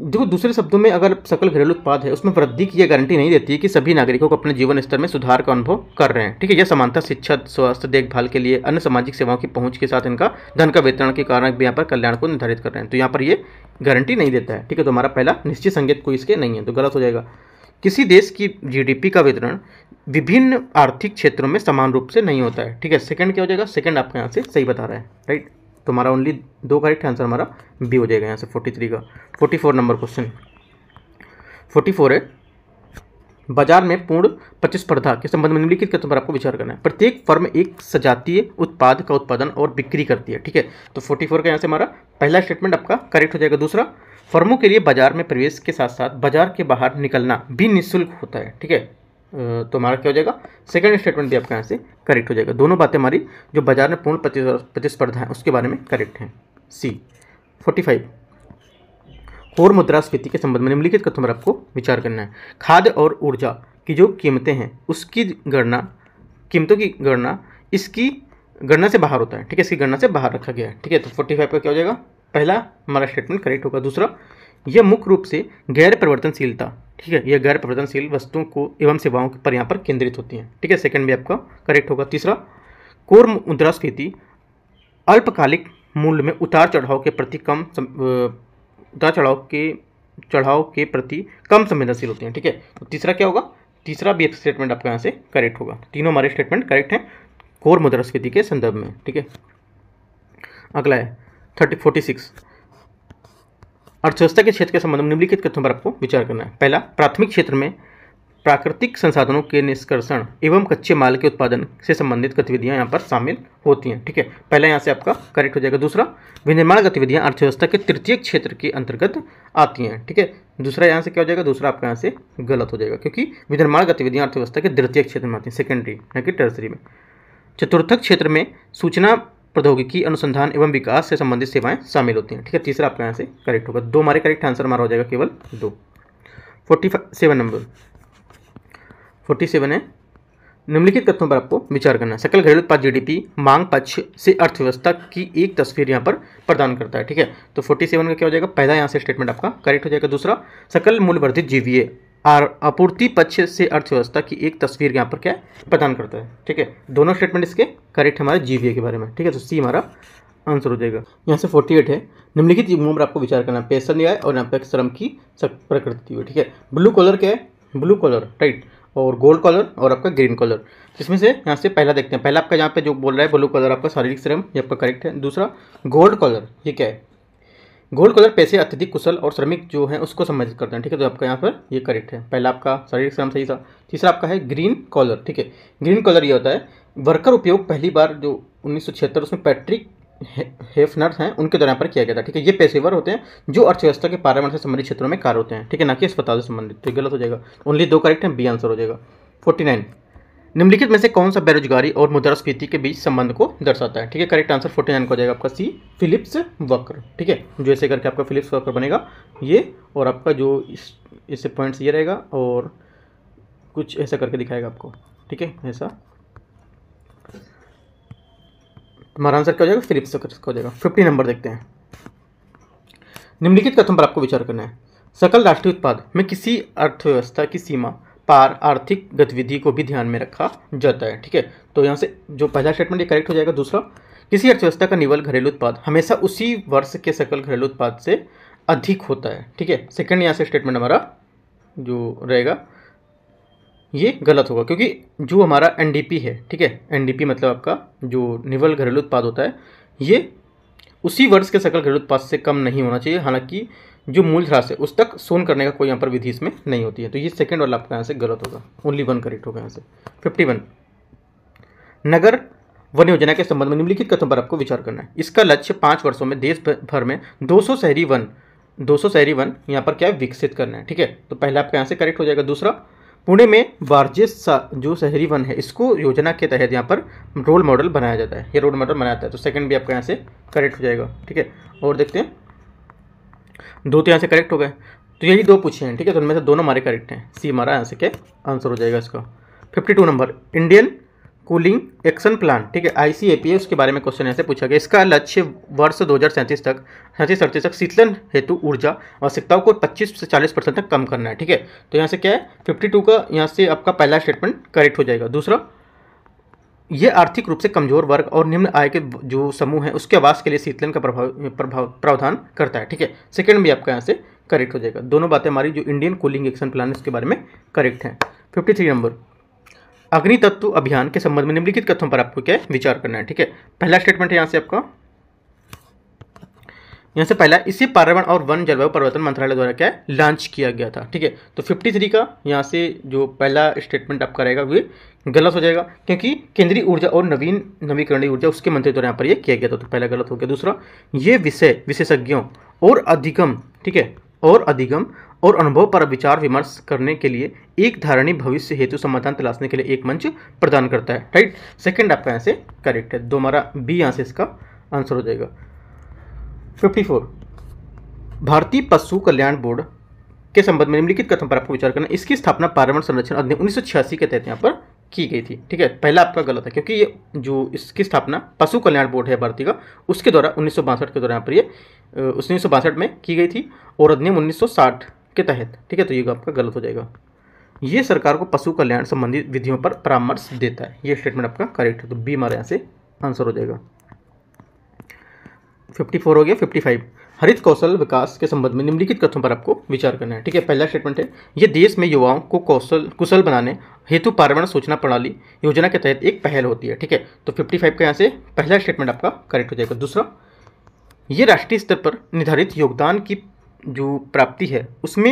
देखो दूसरे शब्दों में अगर सकल घरेलू उत्पाद है उसमें वृद्धि की यह गारंटी नहीं देती है कि सभी नागरिकों को अपने जीवन स्तर में सुधार का अनुभव कर रहे हैं ठीक है यह समानता शिक्षा स्वास्थ्य देखभाल के लिए अन्य सामाजिक सेवाओं की पहुंच के साथ इनका धन का वितरण के कारण भी यहाँ पर कल्याण को निर्धारित कर रहे हैं तो यहाँ पर ये गारंटी नहीं देता है ठीक है तो हमारा पहला निश्चित संकेत कोई इसके नहीं है तो गलत हो जाएगा किसी देश की जीडीपी का वितरण विभिन्न आर्थिक क्षेत्रों में समान रूप से नहीं होता है ठीक है सेकंड क्या हो जाएगा सेकंड आपके यहाँ से सही बता रहा है राइट तो हमारा ओनली दो करेक्ट आंसर हमारा बी हो जाएगा यहाँ से फोर्टी थ्री का forty four number question forty four है बाजार में पूर्ण प्रतिस्पर्धा के संबंध में निम्नलिखित कथन पर आपको विचार करना है प्रत्येक फर्म एक सजातीय उत्पाद का उत्पादन और बिक्री करती है ठीक है तो 44 का यहाँ से हमारा पहला स्टेटमेंट आपका करेक्ट हो जाएगा दूसरा फर्मों के लिए बाजार में प्रवेश के साथ साथ बाजार के बाहर निकलना भी निःशुल्क होता है ठीक है तो हमारा क्या हो जाएगा सेकंड स्टेटमेंट भी आपका यहाँ से करेक्ट हो जाएगा दोनों बातें हमारी जो बाजार में पूर्ण प्रतिस्पर्धा है उसके बारे में करेक्ट हैं सी फोर्टी फाइव और मुद्रास्फीति के संबंध में निम्नलिखित का तुम्हारा आपको विचार करना है खाद्य और ऊर्जा की जो कीमतें हैं उसकी गणना कीमतों की गणना इसकी गणना से बाहर होता है ठीक है इसकी गणना से बाहर रखा गया है ठीक है तो फोर्टी फाइव का क्या हो जाएगा पहला हमारा स्टेटमेंट करेक्ट होगा दूसरा यह मुख्य रूप से गैर परिवर्तनशीलता ठीक है यह गैर परिवर्तनशील वस्तुओं को एवं सेवाओं पर यहाँ पर केंद्रित होती हैं ठीक है सेकंड भी आपका करेक्ट होगा तीसरा कोर मुद्रास्फीति अल्पकालिक मूल्य में उतार चढ़ाव के प्रति कम उतार चढ़ाव के चढ़ाव के प्रति कम संवेदनशील होती हैं ठीक है तो तीसरा क्या होगा तीसरा भी स्टेटमेंट आपका यहाँ से करेक्ट होगा तीनों हमारे स्टेटमेंट करेक्ट हैं कोर मुद्रास्फीति के संदर्भ में ठीक है अगला है थर्टी फोर्टी सिक्स अर्थव्यवस्था के क्षेत्र के संबंध में निम्नलिखित कथनों पर आपको विचार करना है पहला प्राथमिक क्षेत्र में प्राकृतिक संसाधनों के निष्कर्षण एवं कच्चे माल के उत्पादन से संबंधित गतिविधियां यहाँ पर शामिल होती हैं ठीक है पहला यहाँ से आपका करेक्ट हो जाएगा दूसरा विनिर्माण गतिविधियां अर्थव्यवस्था के तृतीय क्षेत्र के अंतर्गत आती हैं ठीक है दूसरा यहाँ से क्या हो जाएगा दूसरा आपका यहाँ से गलत हो जाएगा क्योंकि विनिर्माण गतिविधियाँ अर्थव्यवस्था के तृतीय क्षेत्र में आती हैं सेकेंडरी यानी कि टर्सरी में चतुर्थक क्षेत्र में सूचना प्रौद्योगिकी अनुसंधान एवं विकास से संबंधित सेवाएं शामिल होती हैं ठीक है तीसरा आपका यहाँ से करेक्ट होगा दो हमारे करेक्ट आंसर हमारा हो जाएगा केवल दो forty seven number forty seven है निम्नलिखित तथ्यों पर आपको विचार करना है सकल घरेलू उत्पाद जीडीपी मांग पक्ष से अर्थव्यवस्था की एक तस्वीर यहाँ पर प्रदान करता है ठीक है तो फोर्टी सेवन का क्या हो जाएगा पहला यहाँ से स्टेटमेंट आपका करेक्ट हो जाएगा दूसरा सकल मूल्यवर्धित जीवीए आपूर्ति पक्ष से अर्थव्यवस्था की एक तस्वीर यहाँ पर क्या प्रदान करता है ठीक है दोनों स्टेटमेंट इसके करेक्ट हमारे जीवीए के बारे में ठीक है तो सी हमारा आंसर हो जाएगा यहाँ से 48 है निम्नलिखित युग्मों पर आपको विचार करना है पैसा न्याय और यहाँ पर श्रम की प्रकृति हुई ठीक है ब्लू कलर क्या है ब्लू कलर राइट और गोल्ड कलर और आपका ग्रीन कलर जिसमें से यहाँ से पहला देखते हैं पहला आपका यहाँ पे जो बोल रहा है ब्लू कलर आपका शारीरिक श्रम ये आपका करेक्ट है दूसरा गोल्ड कलर ये क्या है गोल्ड कलर पैसे अत्यधिक कुशल और श्रमिक जो है उसको संबंधित करते हैं ठीक है तो आपका यहाँ पर ये करेक्ट है पहला आपका शारीरिक श्रम सही था तीसरा आपका है ग्रीन कॉलर ठीक है ग्रीन कॉलर ये होता है वर्कर उपयोग पहली बार जो उन्नीस उसमें पैट्रिक हेफनर हैं उनके द्वारा पर किया गया था ठीक है ये पेशेवर होते हैं जो अर्थव्यवस्था के पार्लियामेंट से संबंधित क्षेत्रों में कार्य होते हैं ठीक है ना कि अस्पताल से संबंधित तो गलत हो जाएगा ओनली दो करेक्ट हैं बी आंसर हो जाएगा फोर्टी नाइन निम्नलिखित में से कौन सा बेरोजगारी और मुद्रास्फीति के बीच संबंध को दर्शाता है ठीक है करेक्ट आंसर फोर्टी नाइन को जाएगा आपका सी फिलिप्स वक्र ठीक है जो ऐसे करके आपका फिलिप्स वक्र बनेगा ये और आपका जो इस इससे पॉइंट्स ये रहेगा और कुछ ऐसा करके दिखाएगा आपको ठीक है ऐसा हमारा आंसर क्या हो जाएगा फिलिप्स वक्र का हो जाएगा फिफ्टी नंबर देखते हैं निम्नलिखित कथन पर आपको विचार करना है सकल राष्ट्रीय उत्पाद में किसी अर्थव्यवस्था की सीमा पार आर्थिक गतिविधि को भी ध्यान में रखा जाता है ठीक है तो यहाँ से जो पहला स्टेटमेंट ये करेक्ट हो जाएगा दूसरा किसी अर्थव्यवस्था का निवल घरेलू उत्पाद हमेशा उसी वर्ष के सकल घरेलू उत्पाद से अधिक होता है ठीक है सेकेंड यहाँ से स्टेटमेंट हमारा जो रहेगा ये गलत होगा क्योंकि जो हमारा एन है ठीक है एन मतलब आपका जो निवल घरेलू उत्पाद होता है ये उसी वर्ष के सकल घरेलू उत्पाद से कम नहीं होना चाहिए हालांकि जो मूल ह्रास है उस तक सोन करने का कोई यहाँ पर विधि इसमें नहीं होती है तो ये सेकेंड वाला आपका यहाँ से गलत होगा ओनली वन करेक्ट होगा यहाँ से फिफ्टी वन नगर वन योजना के संबंध में निम्नलिखित कथन पर आपको विचार करना है इसका लक्ष्य पाँच वर्षों में देश भर में सौ शहरी वन सौ शहरी वन यहाँ पर क्या है विकसित करना है ठीक है तो पहले आपका यहाँ से करेक्ट हो जाएगा दूसरा पुणे में वार्जिस जो शहरी वन है इसको योजना के तहत यहाँ पर रोल मॉडल बनाया जाता है ये रोल मॉडल बनाया जाता है तो सेकंड भी आपका यहाँ से करेक्ट हो जाएगा ठीक है और देखते हैं दो तो यहाँ से करेक्ट हो गए तो यही दो पूछे हैं ठीक है तो उनमें से दोनों हमारे करेक्ट हैं सी हमारा यहाँ से के आंसर हो जाएगा इसका fifty two number Indian cooling action plan ठीक है आई सी ए पी उसके बारे में क्वेश्चन ऐसे पूछा गया इसका लक्ष्य वर्ष दो हज़ार सैंतीस तक सैंतीस अड़तीस तक शीतलन हेतु ऊर्जा आवश्यकताओं को 25 से 40 परसेंट तक कम करना है ठीक है तो यहाँ से क्या है 52 का यहाँ से आपका पहला स्टेटमेंट करेक्ट हो जाएगा दूसरा ये आर्थिक रूप से कमजोर वर्ग और निम्न आय के जो समूह है उसके आवास के लिए शीतलन का प्रभाव प्रभाव प्रावधान करता है ठीक है सेकेंड भी आपका यहाँ से करेक्ट हो जाएगा दोनों बातें हमारी जो इंडियन कूलिंग एक्शन प्लान है उसके बारे में करेक्ट हैं फिफ्टी थ्री नंबर अग्नि तत्व अभियान के संबंध में निम्नलिखित कथों पर आपको क्या विचार करना है ठीक है पहला स्टेटमेंट है यहाँ से आपका यहाँ से पहला इसे पर्यावरण और वन जलवायु परिवर्तन मंत्रालय द्वारा क्या लॉन्च किया गया था ठीक है तो 53 का यहाँ से जो पहला स्टेटमेंट आपका रहेगा वे गलत हो जाएगा क्योंकि केंद्रीय ऊर्जा और नवीन नवीकरणीय ऊर्जा उसके मंत्री द्वारा यहाँ पर यह किया गया था तो पहला गलत हो गया दूसरा ये विषय विशेषज्ञों और अधिगम ठीक है और अधिगम और अनुभव पर विचार विमर्श करने के लिए एक धारणी भविष्य हेतु समाधान तलाशने के लिए एक मंच प्रदान करता है राइट सेकंड आपका यहाँ से करेक्ट है दो हमारा बी यहाँ से इसका आंसर हो जाएगा 54 भारतीय पशु कल्याण बोर्ड के संबंध में निम्नलिखित कथन पर आपको विचार करना इसकी स्थापना पर्यावरण संरक्षण अधिनियम उन्नीस के तहत यहाँ पर की गई थी ठीक है पहला आपका गलत है क्योंकि ये जो इसकी स्थापना पशु कल्याण बोर्ड है भारतीय का उसके द्वारा उन्नीस के द्वारा यहाँ पर ये उन्नीस में की गई थी और अधिनियम उन्नीस के तहत ठीक है तो ये आपका गलत हो जाएगा ये सरकार को पशु कल्याण संबंधित विधियों पर परामर्श देता है ये स्टेटमेंट आपका करेक्ट है तो बी हमारे यहाँ से आंसर हो जाएगा फिफ्टी फोर हो गया फिफ्टी फाइव हरित कौशल विकास के संबंध में निम्नलिखित कथनों पर आपको विचार करना है ठीक है पहला स्टेटमेंट है ये देश में युवाओं को कौशल कुशल बनाने हेतु पार्वण सूचना प्रणाली योजना के तहत एक पहल होती है ठीक है तो फिफ्टी फाइव का यहाँ से पहला स्टेटमेंट आपका करेक्ट हो जाएगा दूसरा ये राष्ट्रीय स्तर पर निर्धारित योगदान की जो प्राप्ति है उसमें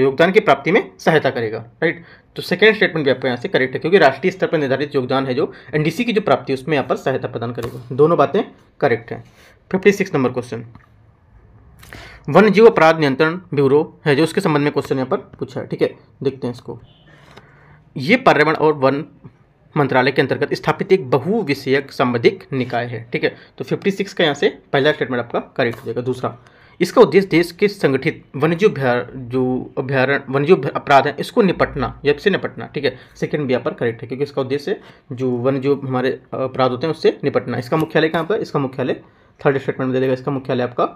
योगदान की प्राप्ति में सहायता करेगा राइट तो सेकेंड स्टेटमेंट भी आपका यहाँ से करेक्ट है क्योंकि राष्ट्रीय स्तर पर निर्धारित योगदान है जो एनडीसी की जो प्राप्ति है उसमें यहाँ पर सहायता प्रदान करेगा दोनों बातें करेक्ट हैं fifty six number question one जीव अपराध नियंत्रण ब्यूरो है जो उसके संबंध में क्वेश्चन यहाँ पर पूछा है ठीक है देखते हैं इसको ये पर्यावरण और वन मंत्रालय के अंतर्गत स्थापित एक बहु विषयक निकाय है ठीक है तो 56 का यहाँ से पहला स्टेटमेंट आपका करेक्ट हो जाएगा दूसरा इसका उद्देश्य देश के संगठित वन्यजीव जो अभ्यारण वन्यजीव अपराध है इसको निपटना या से निपटना ठीक है सेकंड भी यहाँ पर करेक्ट है क्योंकि इसका उद्देश्य जो वन्यजीव हमारे अपराध होते हैं उससे निपटना इसका मुख्यालय कहाँ पर इसका मुख्यालय थर्ड स्टेटमेंट दे देगा इसका मुख्यालय आपका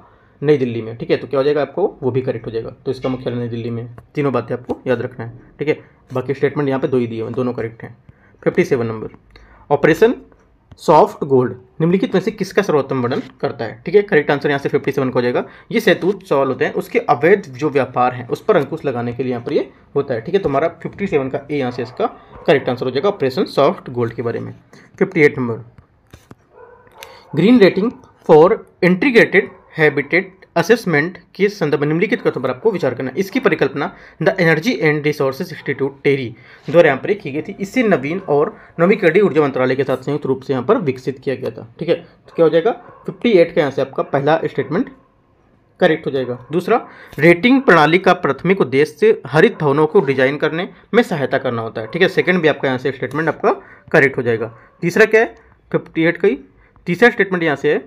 नई दिल्ली में ठीक है तो क्या हो जाएगा आपको वो भी करेक्ट हो जाएगा तो इसका मुख्यालय नई दिल्ली में तीनों बातें आपको याद रखना है ठीक है बाकी स्टेटमेंट यहाँ पे दो ही दिए हैं दोनों करेक्ट हैं fifty seven number operation soft gold निम्नलिखित में से किसका सर्वोत्तम वर्णन करता है ठीक है करेक्ट आंसर यहाँ से फिफ्टी सेवन का हो जाएगा ये सेतूत सवाल होते हैं उसके अवैध जो व्यापार हैं उस पर अंकुश लगाने के लिए यहाँ पर ये होता है ठीक है तुम्हारा फिफ्टी सेवन का ए यहाँ से इसका करेक्ट आंसर हो जाएगा ऑपरेशन सॉफ्ट गोल्ड के बारे में fifty eight number green rating for integrated habitat assessment के संदर्भ में निम्नलिखित कथों पर आपको विचार करना इसकी परिकल्पना the Energy and Resources Institute TERI द्वारा यहाँ पर की गई थी इससे नवीन और नवीकरणीय ऊर्जा मंत्रालय के साथ संयुक्त रूप से यहाँ पर विकसित किया गया था ठीक है तो क्या हो जाएगा 58 का यहाँ से आपका पहला स्टेटमेंट करेक्ट हो जाएगा दूसरा रेटिंग प्रणाली का प्राथमिक उद्देश्य हरित भवनों को डिजाइन करने में सहायता करना होता है ठीक है सेकेंड भी आपका यहाँ से स्टेटमेंट आपका करेक्ट हो जाएगा तीसरा क्या है फिफ्टी एट का ही तीसरा स्टेटमेंट यहाँ से है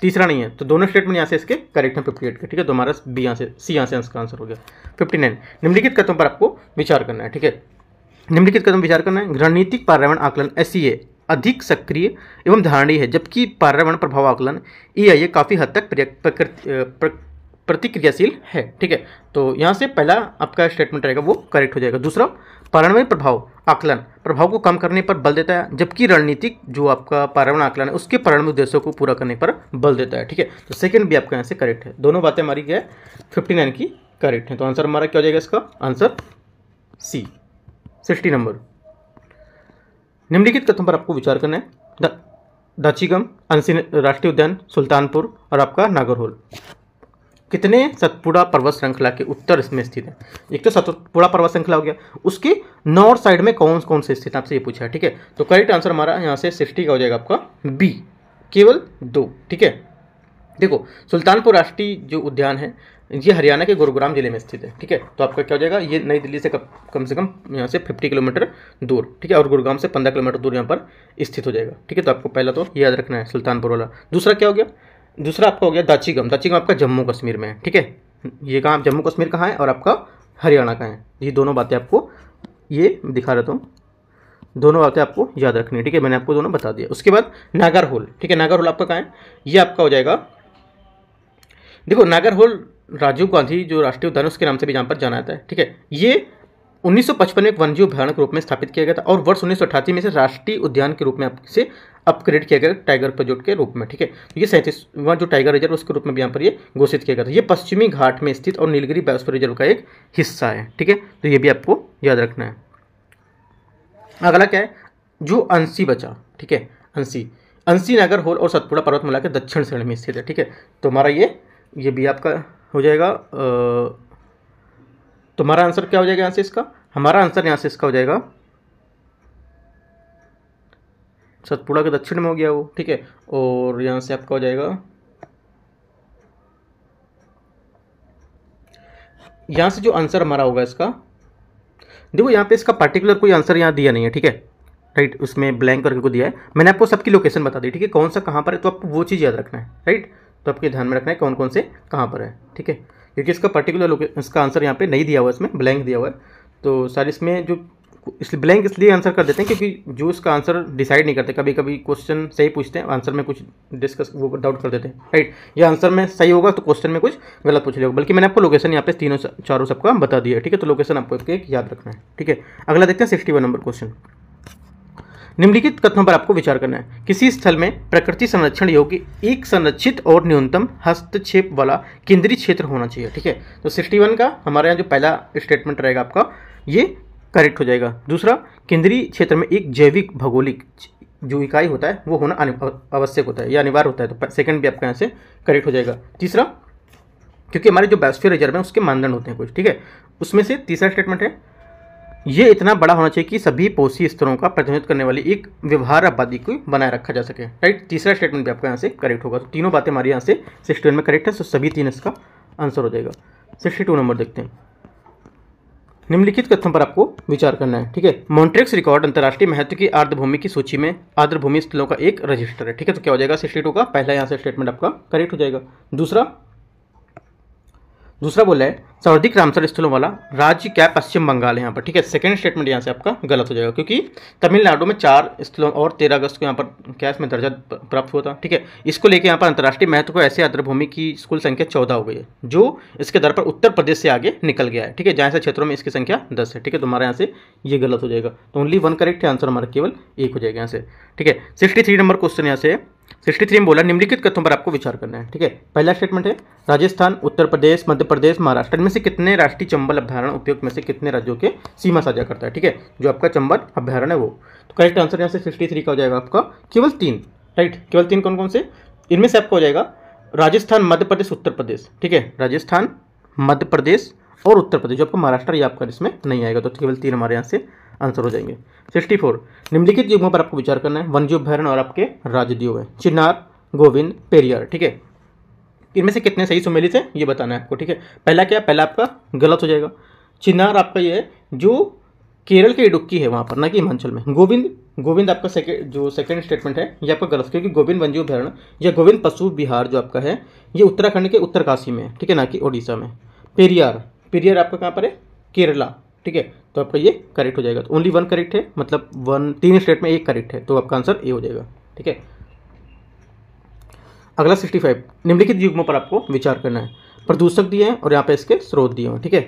तीसरा नहीं है तो दोनों स्टेटमेंट यहाँ से इसके करेक्ट हैं फिफ्टी एट के ठीक है तो हमारा बी यहाँ से सी यहाँ से इसका आंसर हो गया फिफ्टी नाइन निम्नलिखित कदम पर आपको विचार करना है ठीक है निम्नलिखित कदम विचार करना है रणनीतिक पर्यावरण आकलन एस e अधिक सक्रिय एवं धारणीय है जबकि पर्यावरण प्रभाव आकलन ई e आई ए काफ़ी हद तक प्रतिक्रियाशील है ठीक है तो यहाँ से पहला आपका स्टेटमेंट रहेगा वो करेक्ट हो जाएगा दूसरा प्रारंभिक प्रभाव आकलन प्रभाव को कम करने पर बल देता है जबकि रणनीतिक जो आपका पर्यावरण आकलन है उसके पर्यावरण उद्देश्यों को पूरा करने पर बल देता है ठीक है तो सेकंड भी आपका यहाँ से करेक्ट है दोनों बातें हमारी क्या है फिफ्टी नाइन की करेक्ट है तो आंसर हमारा क्या हो जाएगा इसका आंसर सी सिक्सटी नंबर निम्नलिखित कथम पर आपको विचार करना है दाचीगम अंसी राष्ट्रीय उद्यान सुल्तानपुर और आपका नागरहोल कितने सतपुड़ा पर्वत श्रृंखला के उत्तर इसमें स्थित है एक तो सतपुड़ा पर्वत श्रृंखला हो गया उसके नॉर्थ साइड में कौन कौन से स्थित आपसे ये पूछा है ठीक है तो करेक्ट आंसर हमारा यहाँ से सिक्सटी का हो जाएगा आपका बी केवल दो ठीक है देखो सुल्तानपुर राष्ट्रीय जो उद्यान है ये हरियाणा के गुरुग्राम जिले में स्थित है ठीक है तो आपका क्या हो जाएगा ये नई दिल्ली से कम, कम से कम यहाँ से 50 किलोमीटर दूर ठीक है और गुरुग्राम से 15 किलोमीटर दूर यहाँ पर स्थित हो जाएगा ठीक है तो आपको पहला तो याद रखना है सुल्तानपुर वाला दूसरा क्या हो गया दूसरा आपका हो गया दाचीगम दाचीगम आपका जम्मू कश्मीर में है ठीक है ये कहाँ जम्मू कश्मीर कहाँ है और आपका हरियाणा का है ये दोनों बातें आपको ये दिखा रहता था दोनों बातें आपको याद रखनी है ठीक है मैंने आपको दोनों बता दिया उसके बाद नागर होल ठीक है नागर होल आपका कहाँ है ये आपका हो जाएगा देखो नागर होल राजीव गांधी जो राष्ट्रीय उद्यान उसके नाम से भी जहाँ पर जाना जाता है ठीक है ये 1955 में एक वन्यजीव अभ्यारण्य के रूप में स्थापित किया गया था और वर्ष उन्नीस में इसे राष्ट्रीय उद्यान के रूप में इसे अपग्रेड किया गया टाइगर प्रोजेक्ट के रूप में ठीक है तो ये सैंतीसवां जो टाइगर रिजर्व उसके रूप में भी यहाँ पर ये घोषित किया गया था ये पश्चिमी घाट में स्थित और नीलगिरी बायोस्फीयर रिजर्व का एक हिस्सा है ठीक है तो ये भी आपको याद रखना है अगला क्या है जो अंसी बचा ठीक है अंसी अंसी नगर होल और सतपुड़ा पर्वत मिला के दक्षिण श्रेणी में स्थित है ठीक है तो हमारा ये ये भी आपका हो जाएगा तो हमारा आंसर क्या हो जाएगा यहाँ से इसका हमारा आंसर यहाँ से इसका हो जाएगा सतपुड़ा के दक्षिण में हो गया वो ठीक है और यहाँ से आपका हो जाएगा यहाँ से जो आंसर हमारा होगा इसका देखो यहाँ पे इसका पर्टिकुलर कोई आंसर यहाँ दिया नहीं है ठीक है राइट उसमें ब्लैंक करके को दिया है मैंने आपको सबकी लोकेशन बता दी ठीक है कौन सा कहाँ पर है तो आपको वो चीज़ याद रखना है राइट तो आपके ध्यान में रखना है कौन कौन से कहाँ पर है ठीक है क्योंकि इसका पर्टिकुलर लोकेशन इसका आंसर यहाँ पे नहीं दिया हुआ इसमें ब्लैंक दिया हुआ है तो सर इसमें जो इस ब्लैंक इसलिए आंसर कर देते हैं क्योंकि जो इसका आंसर डिसाइड नहीं करते कभी कभी क्वेश्चन सही पूछते हैं आंसर में कुछ डिस्कस वो डाउट कर देते हैं राइट ये आंसर में सही होगा तो क्वेश्चन में कुछ गलत पूछ लेगा बल्कि मैंने आपको लोकेशन यहाँ पे तीनों चारों सबका बता दिया ठीक है तो लोकेशन आपको एक याद रखना है ठीक है अगला देखते हैं सिक्सटी नंबर क्वेश्चन निम्नलिखित कथनों पर आपको विचार करना है किसी स्थल में प्रकृति संरक्षण योग्य एक संरक्षित और न्यूनतम हस्तक्षेप वाला केंद्रीय क्षेत्र होना चाहिए ठीक है तो सिक्सटी वन का हमारे यहाँ जो पहला स्टेटमेंट रहेगा आपका ये करेक्ट हो जाएगा दूसरा केंद्रीय क्षेत्र में एक जैविक भौगोलिक जो इकाई होता है वो होना आवश्यक होता है या अनिवार्य होता है तो सेकंड भी आपका यहाँ से करेक्ट हो जाएगा तीसरा क्योंकि हमारे जो बायोस्फीयर रिजर्व है उसके मानदंड होते हैं कुछ ठीक है उसमें से तीसरा स्टेटमेंट है ये इतना बड़ा होना चाहिए कि सभी पोषी स्तरों का प्रतिनिधित्व करने वाली एक व्यवहार आबादी को बनाए रखा जा सके राइट तीसरा स्टेटमेंट भी आपका यहाँ से करेक्ट होगा तो तीनों बातें हमारे यहाँ से सिक्सटी में करेक्ट है तो सभी तीन इसका आंसर हो जाएगा सिक्सटी नंबर देखते हैं निम्नलिखित कथन पर आपको विचार करना है ठीक है मॉन्ट्रिक्स रिकॉर्ड अंतर्राष्ट्रीय महत्व की आर्द्रभूमि की सूची में आर्द्रभूमि स्थलों का एक रजिस्टर है ठीक है तो क्या हो जाएगा सिक्सटी टू का पहला यहाँ से स्टेटमेंट आपका करेक्ट हो जाएगा दूसरा दूसरा बोला है सर्वाधिक रामसर स्थलों वाला राज्य क्या पश्चिम बंगाल है यहाँ पर ठीक है सेकंड स्टेटमेंट यहाँ से आपका गलत हो जाएगा क्योंकि तमिलनाडु में चार स्थलों और तेरह अगस्त को यहाँ पर क्या इसमें दर्जा प्राप्त हुआ था ठीक है इसको लेकर यहाँ पर अंतर्राष्ट्रीय महत्व को ऐसे आर्द्रभूमि की स्कूल संख्या चौदह हो गई है जो इसके दर पर उत्तर प्रदेश से आगे निकल गया है ठीक है जहाँ से क्षेत्रों में इसकी संख्या दस है ठीक है तो हमारे यहाँ से ये गलत हो जाएगा तो ओनली वन करेक्ट है आंसर हमारा केवल एक हो जाएगा यहाँ से ठीक है सिक्सटी थ्री नंबर क्वेश्चन यहाँ से सिक्सटी थ्री में बोला निम्नलिखित कथों पर आपको विचार करना है ठीक है पहला स्टेटमेंट है राजस्थान उत्तर प्रदेश मध्य प्रदेश महाराष्ट्र इनमें से कितने राष्ट्रीय चंबल अभ्यारण उपयुक्त में से कितने राज्यों के सीमा साझा करता है ठीक है जो आपका चंबल अभ्यारण है वो तो करेक्ट आंसर यहाँ से सिक्सटी थ्री का हो जाएगा आपका केवल तीन राइट केवल तीन कौन कौन से इनमें से आपका हो जाएगा राजस्थान मध्य प्रदेश उत्तर प्रदेश ठीक है राजस्थान मध्य प्रदेश और उत्तर प्रदेश जो आपका महाराष्ट्र या आपका इसमें नहीं आएगा तो केवल तीन हमारे यहाँ से आंसर हो जाएंगे सिक्सटी निम्नलिखित युगों पर आपको विचार करना है वन्य अभ्यारण और आपके राजद्वीप है चिन्नार गोविंद पेरियार ठीक है इनमें से कितने सही सुमेलित हैं ये बताना है आपको ठीक है पहला क्या पहला आपका गलत हो जाएगा चिन्नार आपका ये है जो केरल के इडुक्की है वहाँ पर ना कि हिमाचल में गोविंद गोविंद आपका सेकेंड जो सेकेंड स्टेटमेंट है ये आपका गलत क्योंकि गोविंद वंजीव अभ्यारण्य या गोविंद पशु बिहार जो आपका है ये उत्तराखंड के उत्तरकाशी में है ठीक है ना कि ओडिशा में पेरियार पेरियार आपका कहाँ पर है केरला ठीक है तो आपका ये करेक्ट हो जाएगा तो ओनली वन करेक्ट है मतलब वन तीन स्टेट में एक करेक्ट है तो आपका आंसर ए हो जाएगा ठीक है अगला सिक्सटी फाइव निम्नलिखित युग्मों पर आपको विचार करना है प्रदूषक दिए हैं और यहाँ पे इसके स्रोत दिए हैं ठीक है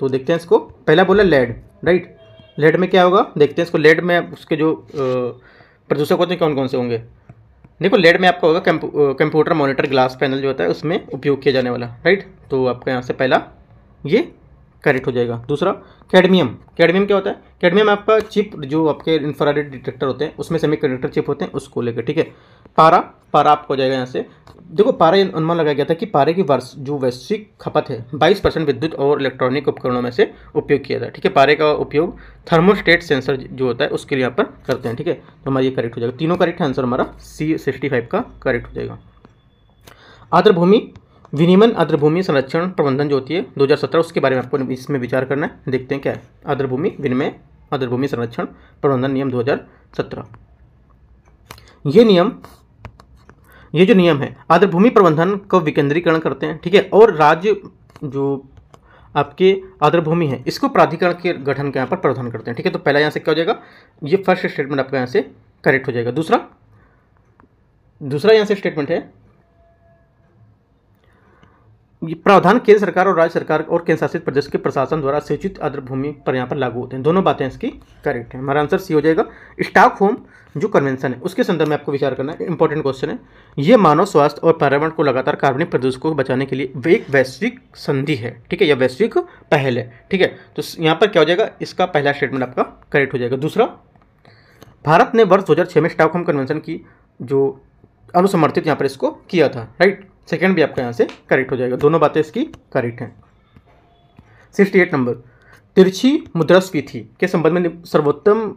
तो देखते हैं इसको पहला बोला लेड राइट लेड में क्या होगा देखते हैं इसको लेड में उसके जो प्रदूषक होते हैं कौन कौन से होंगे देखो लेड में आपका होगा कंप्यूटर मॉनिटर ग्लास पैनल जो होता है उसमें उपयोग किया जाने वाला राइट तो आपका यहाँ से पहला ये करेक्ट हो जाएगा दूसरा कैडमियम कैडमियम क्या होता है कैडमियम आपका चिप जो आपके इंफ्रारेड डिटेक्टर होते हैं उसमें सेमी कंडक्टर चिप होते हैं उसको लेकर ठीक है पारा पारा आपको हो जाएगा यहाँ से देखो पारा अनुमान लगाया गया था कि पारे की वर्ष जो वैश्विक खपत है 22 परसेंट विद्युत और इलेक्ट्रॉनिक उपकरणों में से उपयोग किया जाता है ठीक है पारे का उपयोग थर्मोस्टेट सेंसर जो होता है उसके लिए यहाँ पर करते हैं ठीक है तो हमारा ये करेक्ट हो जाएगा तीनों करेक्ट है आंसर हमारा सी सिक्सटी फाइव का करेक्ट हो जाएगा आर्द्र भूमि विनिमन अद्रभूमि संरक्षण प्रबंधन जो होती है 2017 उसके बारे में आपको इसमें विचार करना है देखते हैं क्या है अद्रभूमि विनिमय अद्रभूमि संरक्षण प्रबंधन नियम 2017 ये नियम ये जो नियम है भूमि प्रबंधन को विकेंद्रीकरण करते हैं ठीक है और राज्य जो आपके भूमि है इसको प्राधिकरण के गठन के यहाँ पर प्रावधान करते हैं ठीक है तो पहला यहाँ से क्या हो जाएगा ये फर्स्ट स्टेटमेंट आपका यहाँ से करेक्ट हो जाएगा दूसरा दूसरा यहाँ से स्टेटमेंट है प्रावधान केंद्र सरकार और राज्य सरकार और केंद्र शासित प्रदेश के प्रशासन द्वारा सूचित अदर भूमि पर यहाँ पर लागू होते हैं दोनों बातें इसकी करेक्ट है हमारा आंसर सी हो जाएगा स्टॉक होम जो कन्वेंशन है उसके संदर्भ में आपको विचार करना है इंपॉर्टेंट क्वेश्चन है ये मानव स्वास्थ्य और पर्यावरण को लगातार कार्बनिक प्रदूषण को बचाने के लिए एक वैश्विक संधि है ठीक है या वैश्विक पहल है ठीक है तो यहाँ पर क्या हो जाएगा इसका पहला स्टेटमेंट आपका करेक्ट हो जाएगा दूसरा भारत ने वर्ष दो में स्टॉक होम कन्वेंशन की जो अनुसमर्थित यहाँ पर इसको किया था राइट सेकेंड भी आपका यहाँ से करेक्ट हो जाएगा दोनों बातें इसकी करेक्ट हैं सिक्सटी एट नंबर तिरछी मुद्रास्फीति के संबंध में सर्वोत्तम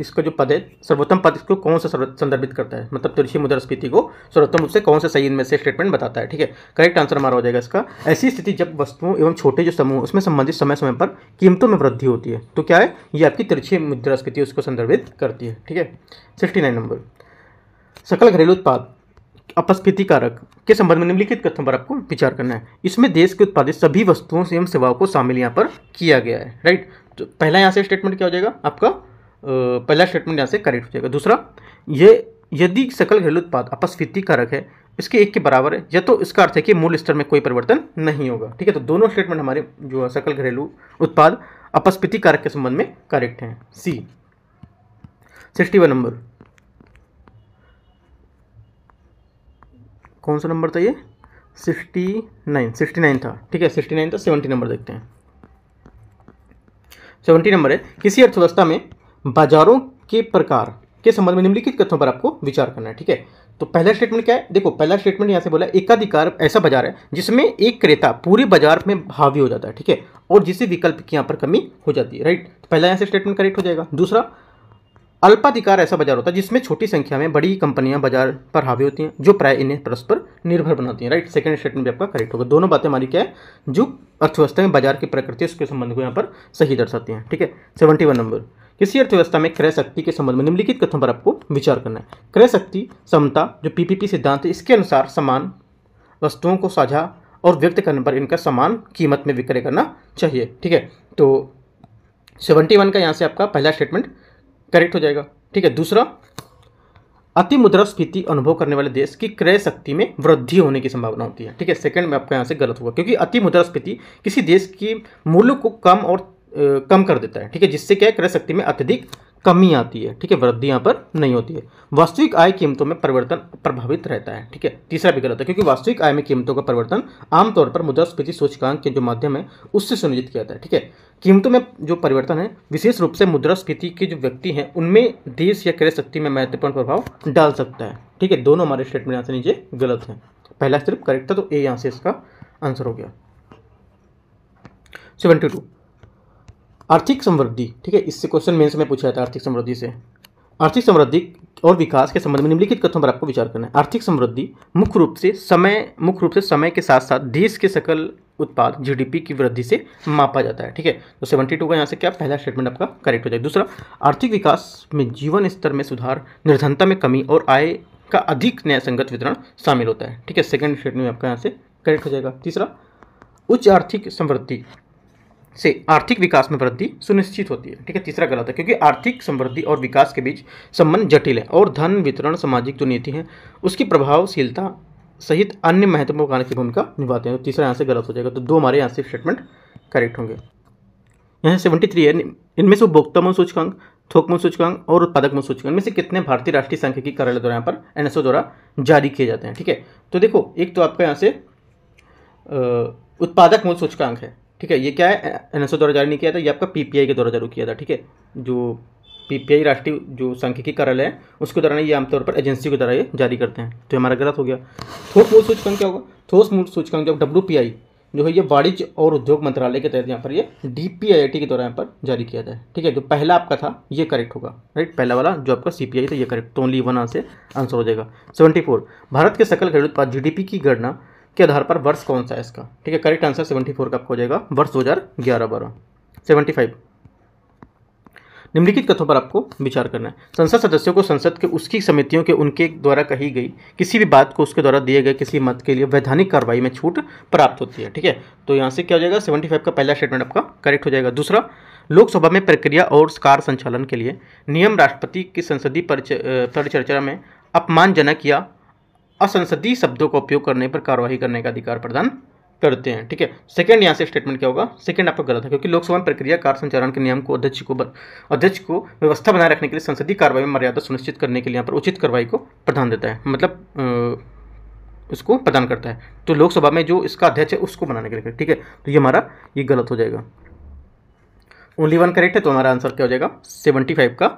इसका जो पद है सर्वोत्तम पद इसको कौन सा संदर्भित करता है मतलब तिरछी मुद्रास्फीति को सर्वोत्तम रूप से कौन सा सही इनमें से स्टेटमेंट बताता है ठीक है करेक्ट आंसर हमारा हो जाएगा इसका ऐसी स्थिति जब वस्तुओं एवं छोटे जो समूह उसमें संबंधित समय समय पर कीमतों में वृद्धि होती है तो क्या है ये आपकी तिरछी मुद्रास्फीति उसको संदर्भित करती है ठीक है सिक्सटी नंबर सकल घरेलू उत्पाद अपस्फीति कारक के संबंध में निम्नलिखित कथन पर आपको विचार करना है इसमें देश के उत्पादित सभी वस्तुओं एवं सेवाओं को शामिल यहाँ पर किया गया है राइट तो पहला यहाँ से स्टेटमेंट क्या हो जाएगा आपका पहला स्टेटमेंट यहाँ से करेक्ट हो जाएगा दूसरा ये यदि सकल घरेलू उत्पाद अपस्फीति कारक है इसके एक के बराबर है या तो इसका अर्थ है कि मूल स्तर में कोई परिवर्तन नहीं होगा ठीक है तो दोनों स्टेटमेंट हमारे जो सकल घरेलू उत्पाद अपस्फीति कारक के संबंध में करेक्ट हैं सी सिक्सटी वन नंबर कौन सा नंबर था ये सिक्सटी नाइन सिक्सटी नाइन था ठीक है सिक्सटी नाइन था सेवेंटी नंबर देखते हैं सेवेंटी नंबर है किसी अर्थव्यवस्था में बाजारों के प्रकार के संबंध में निम्नलिखित कथनों पर आपको विचार करना है ठीक है तो पहला स्टेटमेंट क्या है देखो पहला स्टेटमेंट यहाँ से बोला एकाधिकार ऐसा बाजार है जिसमें एक क्रेता पूरे बाजार में हावी हो जाता है ठीक है और जिसे विकल्प की यहाँ पर कमी हो जाती है राइट तो पहला यहाँ से स्टेटमेंट करेक्ट हो जाएगा दूसरा अल्पाधिकार ऐसा बाजार होता है जिसमें छोटी संख्या में बड़ी कंपनियां बाजार पर हावी होती हैं जो प्राय इन्हें परस्पर निर्भर बनाती हैं राइट सेकंड स्टेटमेंट भी आपका करेक्ट होगा दोनों बातें हमारी क्या है जो अर्थव्यवस्था में बाजार की प्रकृति है उसके संबंध को यहाँ पर सही दर्शाती हैं ठीक है सेवेंटी वन नंबर किसी अर्थव्यवस्था में क्रय शक्ति के संबंध में निम्नलिखित कथों पर आपको विचार करना है क्रय शक्ति समता जो पीपीपी सिद्धांत है इसके अनुसार समान वस्तुओं को साझा और व्यक्त करने पर इनका समान कीमत में विक्रय करना चाहिए ठीक है तो सेवेंटी वन का यहाँ से आपका पहला स्टेटमेंट करेक्ट हो जाएगा ठीक है दूसरा अति मुद्रास्फीति अनुभव करने वाले देश की क्रय शक्ति में वृद्धि होने की संभावना होती है ठीक है सेकंड में आपका यहाँ से गलत हुआ क्योंकि अति मुद्रास्फीति किसी देश की मूल्य को कम और कम कर देता है ठीक है जिससे क्या क्रय शक्ति में अत्यधिक कमी आती है ठीक है वृद्धि यहाँ पर नहीं होती है वास्तविक आय कीमतों में परिवर्तन प्रभावित रहता है ठीक है तीसरा विकल्प है क्योंकि वास्तविक आय में कीमतों का परिवर्तन आमतौर पर मुद्रास्फीति सूचकांक के जो माध्यम है उससे सुनिश्चित किया जाता है ठीक है कीमतों में जो परिवर्तन है विशेष रूप से मुद्रास्फीति के जो व्यक्ति हैं उनमें देश या क्रय शक्ति में महत्वपूर्ण प्रभाव डाल सकता है ठीक है दोनों हमारे स्टेटमेंट यहाँ से नीचे गलत हैं पहला सिर्फ करेक्ट था तो ए यहाँ से इसका आंसर हो गया सेवेंटी टू आर्थिक समृद्धि ठीक है इससे क्वेश्चन मेन्स में पूछा जाता है आर्थिक समृद्धि से आर्थिक समृद्धि और विकास के संबंध में निम्नलिखित कथनों पर आपको विचार करना है आर्थिक समृद्धि मुख्य रूप से समय मुख्य रूप से समय के साथ साथ देश के सकल उत्पाद जीडीपी की वृद्धि से मापा जाता है ठीक है तो सेवेंटी टू का यहाँ से क्या पहला स्टेटमेंट आपका करेक्ट हो जाएगा दूसरा आर्थिक विकास में जीवन स्तर में सुधार निर्धनता में कमी और आय का अधिक न्यायसंगत वितरण शामिल होता है ठीक है सेकेंड स्टेटमेंट आपका यहाँ से करेक्ट हो जाएगा तीसरा उच्च आर्थिक समृद्धि से आर्थिक विकास में वृद्धि सुनिश्चित होती है ठीक है तीसरा गलत है क्योंकि आर्थिक समृद्धि और विकास के बीच संबंध जटिल है और धन वितरण सामाजिक जो नीति है उसकी प्रभावशीलता सहित अन्य महत्वपूर्ण कारण की भूमिका निभाते हैं तो तीसरा यहाँ से गलत हो जाएगा तो दो हमारे यहाँ से स्टेटमेंट करेक्ट होंगे यहाँ सेवेंटी थ्री है इनमें से उपभोक्ता मन सूचकांक थोक मन सूचकांक और उत्पादक मन सूचकांक इनमें से कितने भारतीय राष्ट्रीय सांख्यिकी कार्यालय द्वारा यहाँ पर एनएसओ द्वारा जारी किए जाते हैं ठीक है तो देखो एक तो आपका यहाँ से उत्पादक मूल सूचकांक है ठीक है ये क्या है एन द्वारा जारी नहीं किया था ये आपका पीपीआई के द्वारा जारी किया था ठीक है जो पीपीआई राष्ट्रीय जो सांख्यिकी कार्यालय है उसके दौरान ये आमतौर पर एजेंसी के द्वारा ये जारी करते हैं तो हमारा गलत हो गया थोस मूल सूचकांक क्या होगा थोस मूल सूचकांक जब डब्ल्यू जो है ये वाणिज्य और उद्योग मंत्रालय के तहत यहाँ पर ये D P I I T के द्वारा यहाँ पर जारी किया जाए ठीक है जो पहला आपका था ये करेक्ट होगा राइट पहला वाला जो आपका सी पी आई था ये करेक्ट तो ओनली वन आंसर आंसर हो जाएगा सेवेंटी फोर भारत के सकल घरेलू उत्पाद जी डी पी की गणना के आधार पर वर्ष कौन सा है इसका ठीक है करेक्ट आंसर सेवेंटी फोर का हो जाएगा वर्ष दो हज़ार ग्यारह बारह सेवेंटी फाइव निम्नलिखित कथों पर आपको विचार करना है संसद सदस्यों को संसद के उसकी समितियों के उनके द्वारा कही गई किसी भी बात को उसके द्वारा दिए गए किसी मत के लिए वैधानिक कार्रवाई में छूट प्राप्त होती है ठीक है तो यहाँ से क्या हो जाएगा सेवेंटी फाइव का पहला स्टेटमेंट आपका करेक्ट हो जाएगा दूसरा लोकसभा में प्रक्रिया और कार संचालन के लिए नियम राष्ट्रपति की संसदीय परिचर्चा में अपमानजनक या असंसदीय शब्दों का उपयोग करने पर कार्यवाही करने का अधिकार प्रदान करते हैं ठीक है सेकंड यहाँ से स्टेटमेंट क्या होगा सेकंड आपका गलत है क्योंकि लोकसभा में प्रक्रिया कार्य संचालन के नियम को अध्यक्ष को अध्यक्ष को व्यवस्था बनाए रखने के लिए संसदीय कार्रवाई में मर्यादा सुनिश्चित करने के लिए यहाँ पर उचित कार्रवाई को प्रदान देता है मतलब उसको प्रदान करता है तो लोकसभा में जो इसका अध्यक्ष है उसको बनाने के लिए ठीक है तो ये हमारा ये गलत हो जाएगा ओनली वन करेक्ट है तो हमारा आंसर क्या हो जाएगा सेवेंटी फाइव का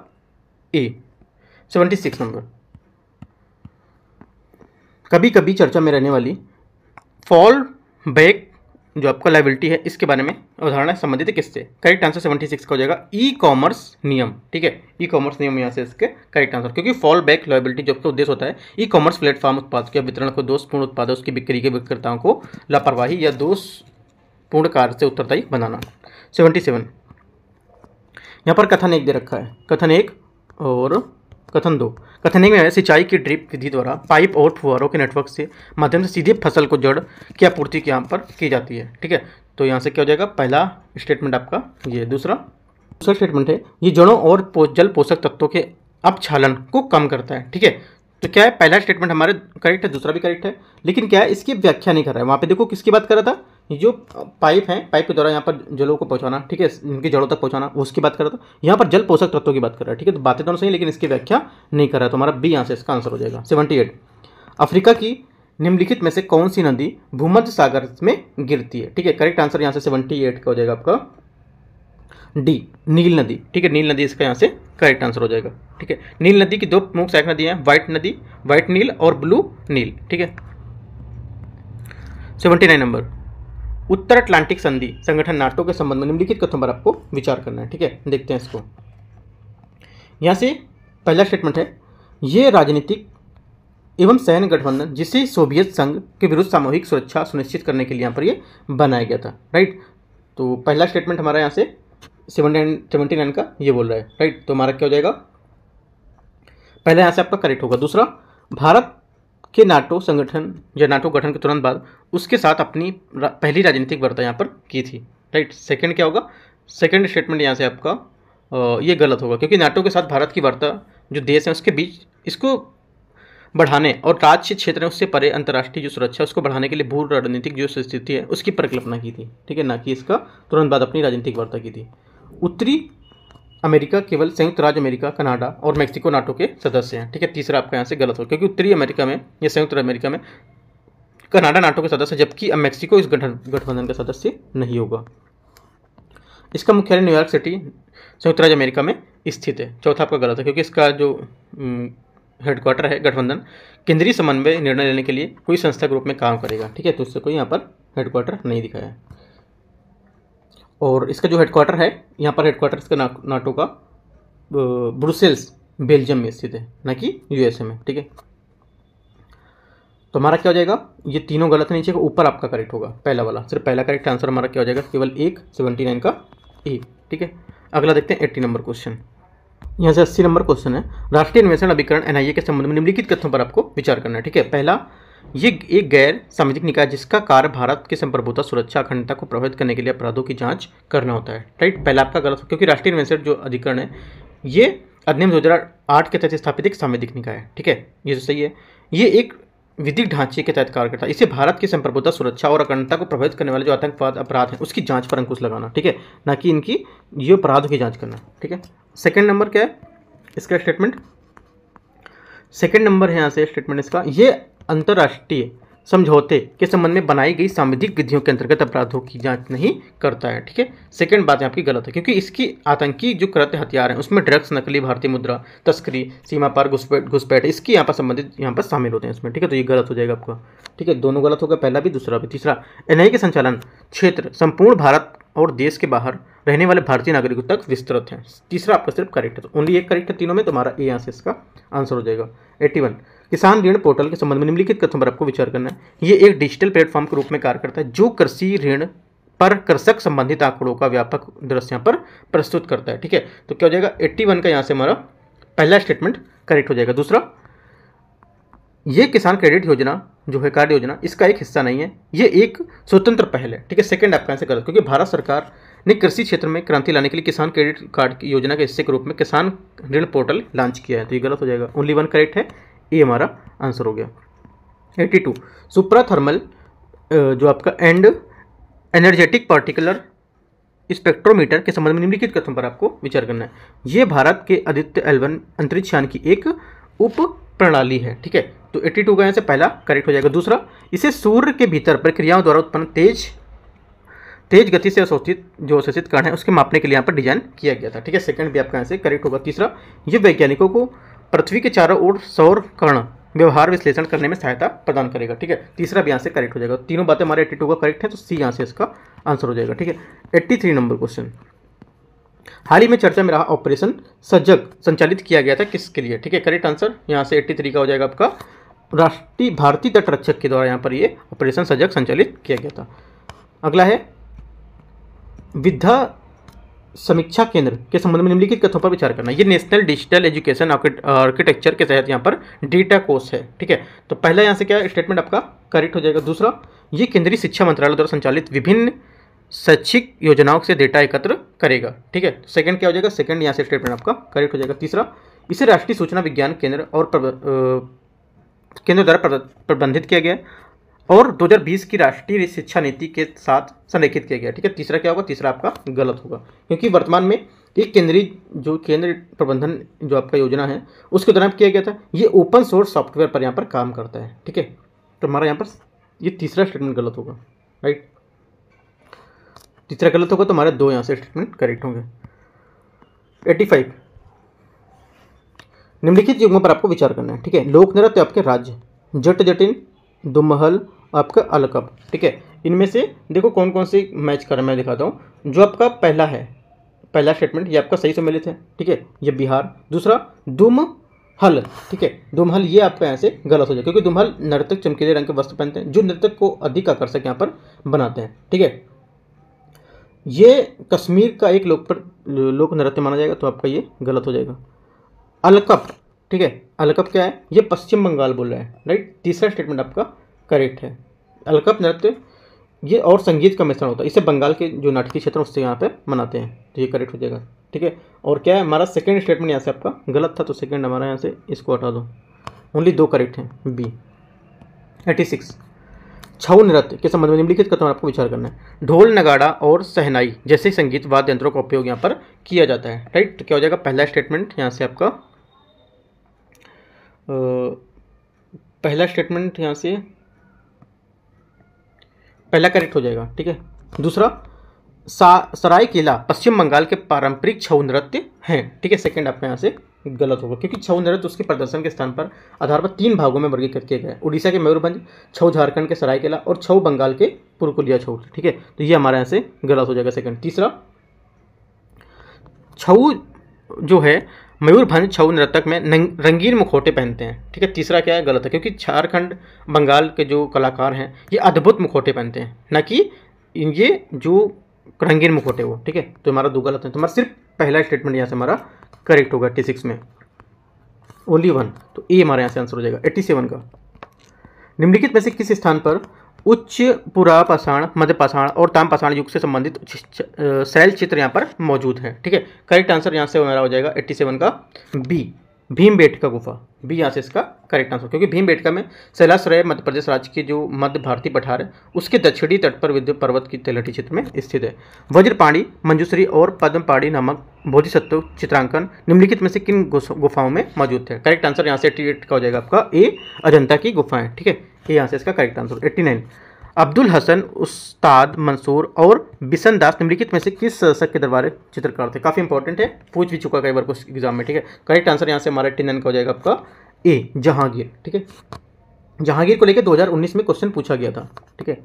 ए सेवेंटी सिक्स नंबर कभी कभी चर्चा में रहने वाली फॉल बैक जो आपका लाइबिलिटी है इसके बारे में उदाहरण संबंधित किससे करेक्ट आंसर सेवेंटी सिक्स का हो जाएगा ई कॉमर्स नियम ठीक है ई कॉमर्स नियम यहाँ से इसके करेक्ट आंसर क्योंकि फॉल बैक लाइबिलिटी जो आपका उद्देश्य होता है ई कॉमर्स प्लेटफॉर्म उत्पाद के वितरण को दोषपूर्ण उत्पादों उसकी बिक्री के विक्रेताओं को लापरवाही या दोषपूर्ण कार्य से उत्तरदायी बनाना सेवेंटी सेवन यहाँ पर कथन एक दे रखा है कथन एक और कथन दो कथनिक में सिंचाई की ड्रिप विधि द्वारा पाइप और फुहारों के नेटवर्क से माध्यम से सीधे फसल को जड़ की आपूर्ति के यहाँ पर की जाती है ठीक है तो यहाँ से क्या हो जाएगा पहला स्टेटमेंट आपका ये दूसरा दूसरा स्टेटमेंट है ये जड़ों और जल पोषक तत्वों के अपछालन को कम करता है ठीक है तो क्या है पहला स्टेटमेंट हमारे करेक्ट है दूसरा भी करेक्ट है लेकिन क्या है इसकी व्याख्या नहीं कर रहा है वहाँ पे देखो किसकी बात कर रहा था जो पाइप है पाइप के द्वारा यहाँ पर जलों को पहुँचाना ठीक है इनकी जड़ों तक पहुँचाना उसकी बात कर रहा था यहाँ पर जल पोषक तत्वों की बात कर रहा है ठीक है तो बातें दोनों तो सही लेकिन इसकी व्याख्या नहीं कर रहा तो हमारा बी यहाँ से इसका आंसर हो जाएगा सेवेंटी एट अफ्रीका की निम्नलिखित में से कौन सी नदी भूमध्य सागर में गिरती है ठीक है करेक्ट आंसर यहाँ से सेवेंटी एट का हो जाएगा आपका डी नील नदी ठीक है नील नदी इसका यहाँ से करेक्ट आंसर हो जाएगा ठीक है नील नदी की दो प्रमुख सहायक नदियाँ हैं व्हाइट नदी व्हाइट नील और ब्लू नील ठीक है सेवेंटी नाइन नंबर उत्तर अटलांटिक संधि संगठन नाटो के संबंध में निम्नलिखित कथन पर आपको विचार करना है ठीक है देखते हैं इसको यहाँ से पहला स्टेटमेंट है ये राजनीतिक एवं सैन्य गठबंधन जिसे सोवियत संघ के विरुद्ध सामूहिक सुरक्षा सुनिश्चित करने के लिए यहाँ पर ये बनाया गया था राइट तो पहला स्टेटमेंट हमारा यहाँ से सेवनटी सेवेंटी नाइन का ये बोल रहा है राइट तो हमारा क्या हो जाएगा पहला यहाँ से आपका करेक्ट होगा दूसरा भारत के नाटो संगठन या नाटो गठन के तुरंत बाद उसके साथ अपनी रा, पहली राजनीतिक वार्ता यहाँ पर की थी राइट सेकंड क्या होगा सेकंड स्टेटमेंट यहाँ से आपका ये गलत होगा क्योंकि नाटो के साथ भारत की वार्ता जो देश है उसके बीच इसको बढ़ाने और राज्य क्षेत्र में उससे परे अंतर्राष्ट्रीय जो सुरक्षा है उसको बढ़ाने के लिए भू रणनीतिक जो स्थिति है उसकी परिकल्पना की थी ठीक है ना कि इसका तुरंत बाद अपनी राजनीतिक वार्ता की थी उत्तरी अमेरिका केवल संयुक्त राज्य अमेरिका कनाडा और मैक्सिको नाटो के सदस्य हैं ठीक है तीसरा आपका यहाँ से गलत हो क्योंकि उत्तरी अमेरिका में या संयुक्त राज्य अमेरिका में कनाडा नाटो के सदस्य जबकि अब मैक्सिको इस गठबंधन का सदस्य नहीं होगा इसका मुख्यालय न्यूयॉर्क सिटी संयुक्त राज्य अमेरिका में स्थित है चौथा आपका गलत है क्योंकि इसका जो हेडक्वार्टर है गठबंधन केंद्रीय समन्वय निर्णय लेने के लिए कोई संस्था के रूप में काम करेगा ठीक है तो इससे कोई यहाँ पर हेडक्वार्टर नहीं दिखाया और इसका जो हेडक्वार्टर है यहाँ पर हेडक्वार्टर इसका ना, नाटो का ब्रुसेल्स बेल्जियम में स्थित है ना कि यूएसए में ठीक है तो हमारा क्या हो जाएगा ये तीनों गलत नहीं चाहिए ऊपर आपका करेक्ट होगा पहला वाला सिर्फ पहला करेक्ट आंसर हमारा क्या हो जाएगा केवल एक सेवेंटी नाइन का ए ठीक है अगला देखते हैं एट्टी नंबर क्वेश्चन यहाँ से अस्सी नंबर क्वेश्चन है राष्ट्रीय अन्वेषण अभिकरण एनआईए के संबंध में निम्नलिखित कथों पर आपको विचार करना है ठीक है पहला ये एक गैर सामाजिक निकाय जिसका कार्य भारत के संप्रभुता सुरक्षा अखंडता को प्रभावित करने के लिए अपराधों की जांच करना होता है राइट पहला आपका गलत क्योंकि राष्ट्रीय इन्वेस्टर जो अधिकरण है ये अधिनियम दो के तहत स्थापित एक सामाजिक निकाय है ठीक है ये जो सही है ये एक विधिक ढांचे के तहत कार्य करता है इसे भारत की संप्रभुता सुरक्षा और अखंडता को प्रभावित करने वाले जो आतंकवाद अपराध हैं उसकी जांच पर अंकुश लगाना ठीक है ना कि इनकी ये अपराधों की जांच करना ठीक है सेकंड नंबर क्या है इसका स्टेटमेंट सेकंड नंबर है यहाँ से स्टेटमेंट इसका ये अंतर्राष्ट्रीय समझौते के संबंध में बनाई गई सामाजिक विधियों के अंतर्गत अपराधों की जांच नहीं करता है ठीक है सेकंड बात आपकी गलत है क्योंकि इसकी आतंकी जो कृत्य हथियार हैं उसमें ड्रग्स नकली भारतीय मुद्रा तस्करी सीमा पार घुसपैठ घुसपैठ इसकी यहाँ पर संबंधित यहाँ पर शामिल होते हैं इसमें ठीक है तो ये गलत हो जाएगा आपका ठीक है दोनों गलत होगा पहला भी दूसरा भी तीसरा एन के संचालन क्षेत्र संपूर्ण भारत और देश के बाहर रहने वाले भारतीय नागरिकों तक विस्तृत हैं तीसरा आपका सिर्फ करेक्ट है ओनली तो एक करेक्ट है तीनों में तुम्हारा ए यहाँ से इसका आंसर हो जाएगा एट्टी वन किसान ऋण पोर्टल के संबंध में निम्नलिखित कथन पर आपको विचार करना है ये एक डिजिटल प्लेटफॉर्म के रूप में कार्य करता है जो कृषि ऋण पर कृषक संबंधित आंकड़ों का व्यापक दृश्य पर प्रस्तुत करता है ठीक है तो क्या हो जाएगा एट्टी वन का यहाँ से हमारा पहला स्टेटमेंट करेक्ट हो जाएगा दूसरा ये किसान क्रेडिट योजना जो है कार्ड योजना इसका एक हिस्सा नहीं है ये एक स्वतंत्र पहल है ठीक है सेकंड आपका आंसर गलत क्योंकि भारत सरकार ने कृषि क्षेत्र में क्रांति लाने के लिए किसान क्रेडिट कार्ड की योजना के हिस्से के रूप में किसान ऋण पोर्टल लॉन्च किया है तो ये गलत हो जाएगा ओनली वन करेक्ट है ये हमारा आंसर हो गया 82 सुप्राथर्मल जो आपका एंड एनर्जेटिक पार्टिकुलर स्पेक्ट्रोमीटर के संबंध में निम्नलिखित कथन पर आपको विचार करना है ये भारत के आदित्य एलवन अंतरिक्ष यान की एक उप प्रणाली है ठीक है तो 82 का यहाँ से पहला करेक्ट हो जाएगा दूसरा इसे सूर्य के भीतर प्रक्रियाओं द्वारा उत्पन्न तेज तेज गति से अवशोषित जो अवशोषित कण है उसके मापने के लिए यहाँ पर डिजाइन किया गया था ठीक है सेकंड भी आपका यहाँ से करेक्ट होगा तीसरा ये वैज्ञानिकों को पृथ्वी के चारों ओर सौर कर्ण व्यवहार विश्लेषण करने में सहायता प्रदान करेगा ठीक है तीसरा भी यहाँ से करेक्ट हो जाएगा तीनों बातें हमारे एट्टी का करेक्ट है तो सी यहाँ से इसका आंसर हो जाएगा ठीक है एट्टी थ्री नंबर क्वेश्चन हाल ही में चर्चा में रहा ऑपरेशन सजग संचालित किया गया था किसके लिए ठीक है करेक्ट आंसर यहाँ से एट्टी थ्री का हो जाएगा आपका राष्ट्रीय भारतीय तटरक्षक के द्वारा यहाँ पर ये ऑपरेशन सजग संचालित किया गया था अगला है विद्या समीक्षा केंद्र के संबंध में निम्नलिखित कथों पर विचार करना ये नेशनल डिजिटल एजुकेशन आर्किटेक्चर के तहत यहाँ पर डेटा कोर्स है ठीक है तो पहला यहाँ से क्या स्टेटमेंट आपका करेक्ट हो जाएगा दूसरा ये केंद्रीय शिक्षा मंत्रालय द्वारा संचालित विभिन्न शैक्षिक योजनाओं से डेटा एकत्र करेगा ठीक है सेकंड क्या हो जाएगा सेकंड यहाँ से स्टेटमेंट आपका करेक्ट हो जाएगा तीसरा इसे राष्ट्रीय सूचना विज्ञान केंद्र और केंद्र द्वारा प्रबंधित किया गया और 2020 की राष्ट्रीय शिक्षा नीति के साथ संरेखित किया गया ठीक है तीसरा क्या होगा तीसरा आपका गलत होगा क्योंकि वर्तमान में ये केंद्रीय जो केंद्र प्रबंधन जो आपका योजना है उसके दौरान किया गया था ये ओपन सोर्स सॉफ्टवेयर पर यहाँ पर काम करता है ठीक है तो हमारा यहाँ पर ये तीसरा स्टेटमेंट गलत होगा राइट तीसरा गलत होगा तो हमारे दो यहाँ से स्टेटमेंट करेक्ट होंगे एट्टी फाइव निम्नलिखित युगों पर आपको विचार करना है ठीक है लोक नृत्य आपके राज्य जट जटिन दुमहल आपका अलकब ठीक है इनमें से देखो कौन कौन से मैच कर मैं दिखाता हूँ जो आपका पहला है पहला स्टेटमेंट ये आपका सही सम्मिलित है ठीक है ये बिहार दूसरा दुम हल ठीक है दुमहल ये आपका यहाँ से गलत हो जाए क्योंकि दुमहल नर्तक चमकीले रंग के वस्त्र पहनते हैं जो नर्तक को अधिक आकर्षक यहाँ पर बनाते हैं ठीक है ये कश्मीर का एक लोक पर लोक नृत्य माना जाएगा तो आपका ये गलत हो जाएगा अलकप ठीक है अलकप क्या है ये पश्चिम बंगाल बोल रहा है राइट तीसरा स्टेटमेंट आपका करेक्ट है अलकप नृत्य ये और संगीत का मिश्रण होता है इसे बंगाल के जो नाटकीय क्षेत्र उससे यहाँ पे मनाते हैं तो ये करेक्ट हो जाएगा ठीक है और क्या है हमारा सेकेंड स्टेटमेंट यहाँ से आपका गलत था तो सेकेंड हमारा यहाँ से इसको हटा दो ओनली दो करेक्ट हैं बी एटी सिक्स छऊ नृत्य के संबंध में निम्नलिखित कथन आपको विचार करना है ढोल नगाड़ा और सहनाई जैसे संगीत वाद्य यंत्रों का उपयोग यहाँ पर किया जाता है राइट तो क्या हो जाएगा पहला स्टेटमेंट यहाँ से आपका पहला स्टेटमेंट यहाँ से पहला करेक्ट हो जाएगा ठीक है दूसरा सा सराय किला पश्चिम बंगाल के पारंपरिक छऊ नृत्य हैं ठीक है सेकंड आपका यहाँ से गलत होगा क्योंकि छऊ नृत्य उसके प्रदर्शन के स्थान पर आधार पर तीन भागों में वर्गीकृत किए गए उड़ीसा के मयूरभंज छऊ झारखंड के सरायकेला और छऊ बंगाल के पुरकुलिया छऊ ठीक है तो ये हमारे यहाँ से गलत हो जाएगा सेकंड तीसरा छऊ जो है मयूरभंज छऊ नृतक में रंगीन मुखौटे पहनते हैं ठीक है तीसरा क्या है गलत है क्योंकि झारखंड बंगाल के जो कलाकार हैं ये अद्भुत मुखौटे पहनते हैं ना कि ये जो रंगीन मुखौटे वो ठीक है तो हमारा दो गलत है तुम्हारा तो सिर्फ पहला स्टेटमेंट यहाँ से हमारा करेक्ट होगा एट्टी सिक्स में ओनली वन तो ए हमारे यहाँ से आंसर हो जाएगा एट्टी सेवन का निम्नलिखित में से किस स्थान पर उच्च पुरापाषाण मध्य पाषाण और तामपाषाण युग से संबंधित शैल चित्र यहाँ पर मौजूद हैं ठीक है करेक्ट आंसर यहाँ से हमारा हो जाएगा एट्टी सेवन का बी भीम बेटका गुफा भी यहाँ से इसका करेक्ट आंसर क्योंकि भीम बेटका में राय मध्य प्रदेश राज्य के जो मध्य भारतीय पठार है उसके दक्षिणी तट पर विद्युत पर्वत की तलहटी क्षेत्र में स्थित है वज्रपाणी मंजूश्री और पद्मपाणी नामक बोधिसत्व चित्रांकन निम्नलिखित में से किन गुफाओं में मौजूद थे करेक्ट आंसर यहाँ से एट्टी एट का हो जाएगा आपका ए अजंता की गुफाएं ठीक है ये यहाँ से इसका correct answer eighty nine Abdul Hasan Ustad Mansur और बिशन दास निम्नलिखित में से किस शासक के दरबार चित्रकार थे काफ़ी इंपॉर्टेंट है पूछ भी चुका कई बार कुछ एग्जाम में ठीक है करेक्ट आंसर यहाँ से हमारा टिन का हो जाएगा आपका ए जहांगीर ठीक है जहांगीर को लेकर दो में क्वेश्चन पूछा गया था ठीक है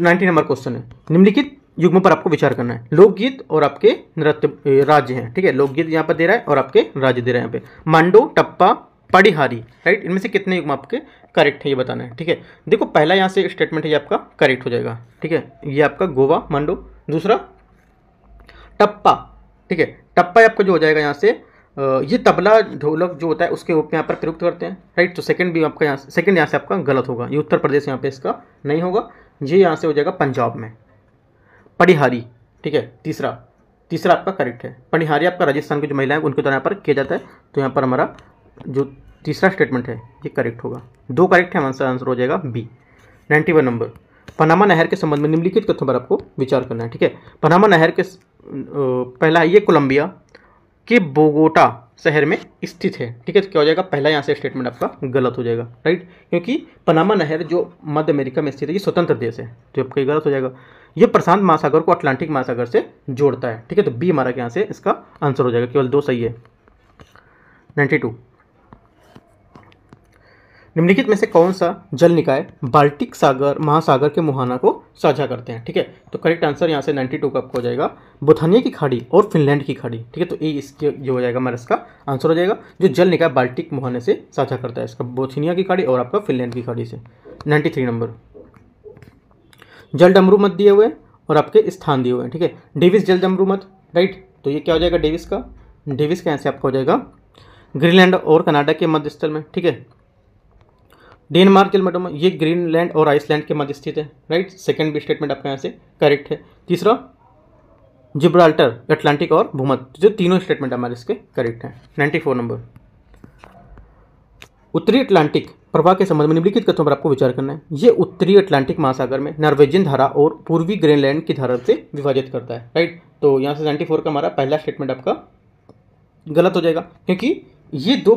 नाइनटी नंबर क्वेश्चन है निम्नलिखित युग्म पर आपको विचार करना है लोकगीत और आपके नृत्य राज्य हैं ठीक है लोकगीत यहाँ पर दे रहा है और आपके राज्य दे रहे हैं यहाँ पे मांडो टप्पा पड़िहारी राइट इनमें से कितने युग्म आपके करेक्ट है ये बताना है ठीक है देखो पहला यहाँ से स्टेटमेंट है ये आपका करेक्ट हो जाएगा ठीक है ये आपका गोवा मंडो दूसरा टप्पा ठीक है टप्पा आपका जो हो जाएगा यहाँ से ये तबला ढोलक जो होता है उसके रूप में यहाँ पर प्रयुक्त करते हैं राइट तो सेकंड भी आपका यहाँ सेकंड यहाँ से आपका गलत होगा ये उत्तर प्रदेश यहाँ पे इसका नहीं होगा ये यहाँ से हो जाएगा पंजाब में पड़िहारी ठीक है तीसरा तीसरा आपका करेक्ट है पणिहारी आपका राजस्थान की जो महिलाएं उनके द्वारा यहाँ पर किया जाता है तो यहाँ पर हमारा जो तीसरा स्टेटमेंट है ये करेक्ट होगा दो करेक्ट है हमारा आंसर हो जाएगा B ninety one number Panama नहर के संबंध में निम्नलिखित तथ्यों पर आपको विचार करना है ठीक है पनामा नहर के पहला ये कोलंबिया के बोगोटा शहर में स्थित है ठीक है तो क्या हो जाएगा पहला यहाँ से स्टेटमेंट आपका गलत हो जाएगा राइट क्योंकि पनामा नहर जो मध्य अमेरिका में स्थित है ये स्वतंत्र देश है तो आपका गलत हो जाएगा ये प्रशांत महासागर को अटलांटिक महासागर से जोड़ता है ठीक है तो बी हमारा यहाँ से इसका आंसर हो जाएगा केवल दो सही है नाइन्टी टू निम्नलिखित में से कौन सा जल निकाय बाल्टिक सागर महासागर के मुहाना को साझा करते हैं ठीक है तो करेक्ट आंसर यहाँ से 92 का आपको हो जाएगा बुथानिया की खाड़ी और फिनलैंड की खाड़ी ठीक है तो ये इसके जो हो जाएगा हमारा इसका आंसर हो जाएगा जो जल निकाय बाल्टिक मुहाने से साझा करता है इसका बोथिनिया की खाड़ी और आपका फिनलैंड की खाड़ी से नाइन्टी नंबर जल डमरू मत दिए हुए और आपके स्थान दिए हुए हैं ठीक है डेविस जल डमरू मत राइट तो ये क्या हो जाएगा डेविस का डेविस का यहाँ आपका हो जाएगा ग्रीनलैंड और कनाडा के मध्य स्थल में ठीक है डेनमार्क के मैडम मतलब ये ग्रीनलैंड और आइसलैंड के मध्य स्थित है राइट सेकंड भी स्टेटमेंट आपका यहाँ से करेक्ट है तीसरा जिब्राल्टर अटलांटिक और भूमत जो तीनों स्टेटमेंट हमारे इसके करेक्ट हैं नाइन्टी फोर नंबर उत्तरी अटलांटिक प्रवाह के संबंध में निम्नलिखित कथों पर आपको विचार करना है ये उत्तरी अटलांटिक महासागर में नॉर्वेजियन धारा और पूर्वी ग्रीनलैंड की धारा से विभाजित करता है राइट तो यहाँ से नाइन्टी का हमारा पहला स्टेटमेंट आपका गलत हो जाएगा क्योंकि ये दो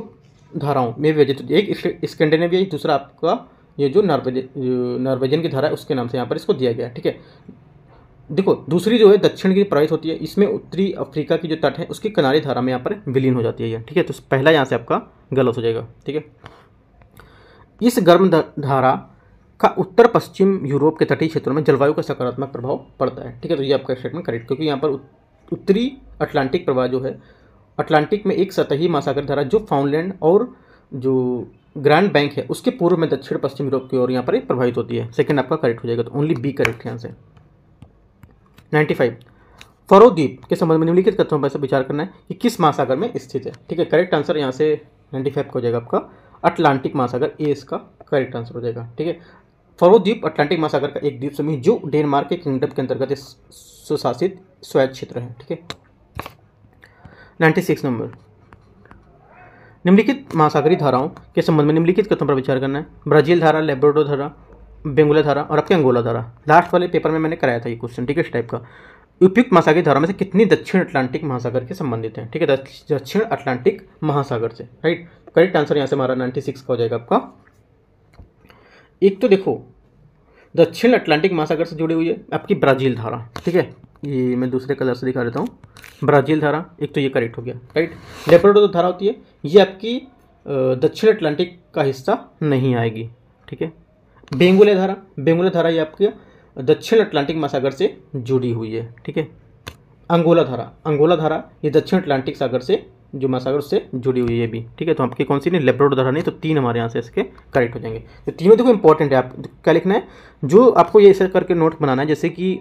धाराओं में विभाजित एक स्कैंडिनेविया दूसरा आपका ये जो नॉर्वेजन नॉर्वेजन की धारा है उसके नाम से यहाँ पर इसको दिया गया है ठीक है देखो दूसरी जो है दक्षिण की प्रवाहित होती है इसमें उत्तरी अफ्रीका की जो तट है उसकी किनारे धारा में यहाँ पर विलीन हो जाती है ठीक है तो पहला यहाँ से आपका गलत हो जाएगा ठीक है इस गर्म धारा का उत्तर पश्चिम यूरोप के तटीय क्षेत्रों में जलवायु का सकारात्मक प्रभाव पड़ता है ठीक है तो ये आपका स्टेटमेंट करेक्ट क्योंकि यहाँ पर उत्तरी अटलांटिक प्रवाह जो है अटलांटिक में एक सतही महासागर धारा जो फाउंडलैंड और जो ग्रैंड बैंक है उसके पूर्व में दक्षिण पश्चिम यूरोप की ओर यहाँ पर प्रभावित होती है सेकेंड आपका करेक्ट हो जाएगा तो ओनली बी करेक्ट यहाँ से नाइन्टी फाइव फरोद्वीप के संबंध में निम्नलिखित कथनों पर विचार करना है कि किस महासागर में स्थित है ठीक है करेक्ट आंसर यहाँ से नाइन्टी फाइव का हो जाएगा आपका अटलांटिक महासागर ए इसका करेक्ट आंसर हो जाएगा ठीक है फरोद्वीप अटलांटिक महासागर का एक द्वीप समूह जो डेनमार्क के किंगडम के अंतर्गत सुशासित स्वायत्त क्षेत्र है ठीक है नाइन्टी सिक्स नंबर निम्नलिखित महासागरीय धाराओं के संबंध में निम्नलिखित कथनों पर विचार करना है ब्राजील धारा लेब्रोडो धारा बेंगुला धारा और आपके अंगोला धारा लास्ट वाले पेपर में मैंने कराया था ये क्वेश्चन ठीक है इस टाइप का उपयुक्त महासागरीय धारा में से कितनी दक्षिण अटलांटिक महासागर के संबंधित हैं ठीक है दक्षिण अटलांटिक महासागर से राइट करेक्ट आंसर यहाँ से हमारा नाइन्टी सिक्स का हो जाएगा आपका एक तो देखो दक्षिण अटलांटिक महासागर से जुड़ी हुई है आपकी ब्राजील धारा ठीक है ये मैं दूसरे कलर से दिखा देता हूँ ब्राज़ील धारा एक तो ये करेक्ट हो गया राइट लेपरडो धारा होती है ये आपकी दक्षिण अटलांटिक का हिस्सा नहीं आएगी ठीक है बेंगुले धारा बेंगुले धारा ये आपकी दक्षिण अटलांटिक महासागर से जुड़ी हुई है ठीक है अंगोला धारा अंगोला धारा ये दक्षिण अटलांटिक सागर से जो महासागर उससे जुड़ी हुई है भी ठीक है तो आपकी कौन सी नहीं लेब्रोड धारा नहीं तो तीन हमारे यहाँ से इसके करेक्ट हो जाएंगे तो तीनों देखो इंपॉर्टेंट है आप क्या लिखना है जो आपको ये ऐसा करके नोट बनाना है जैसे कि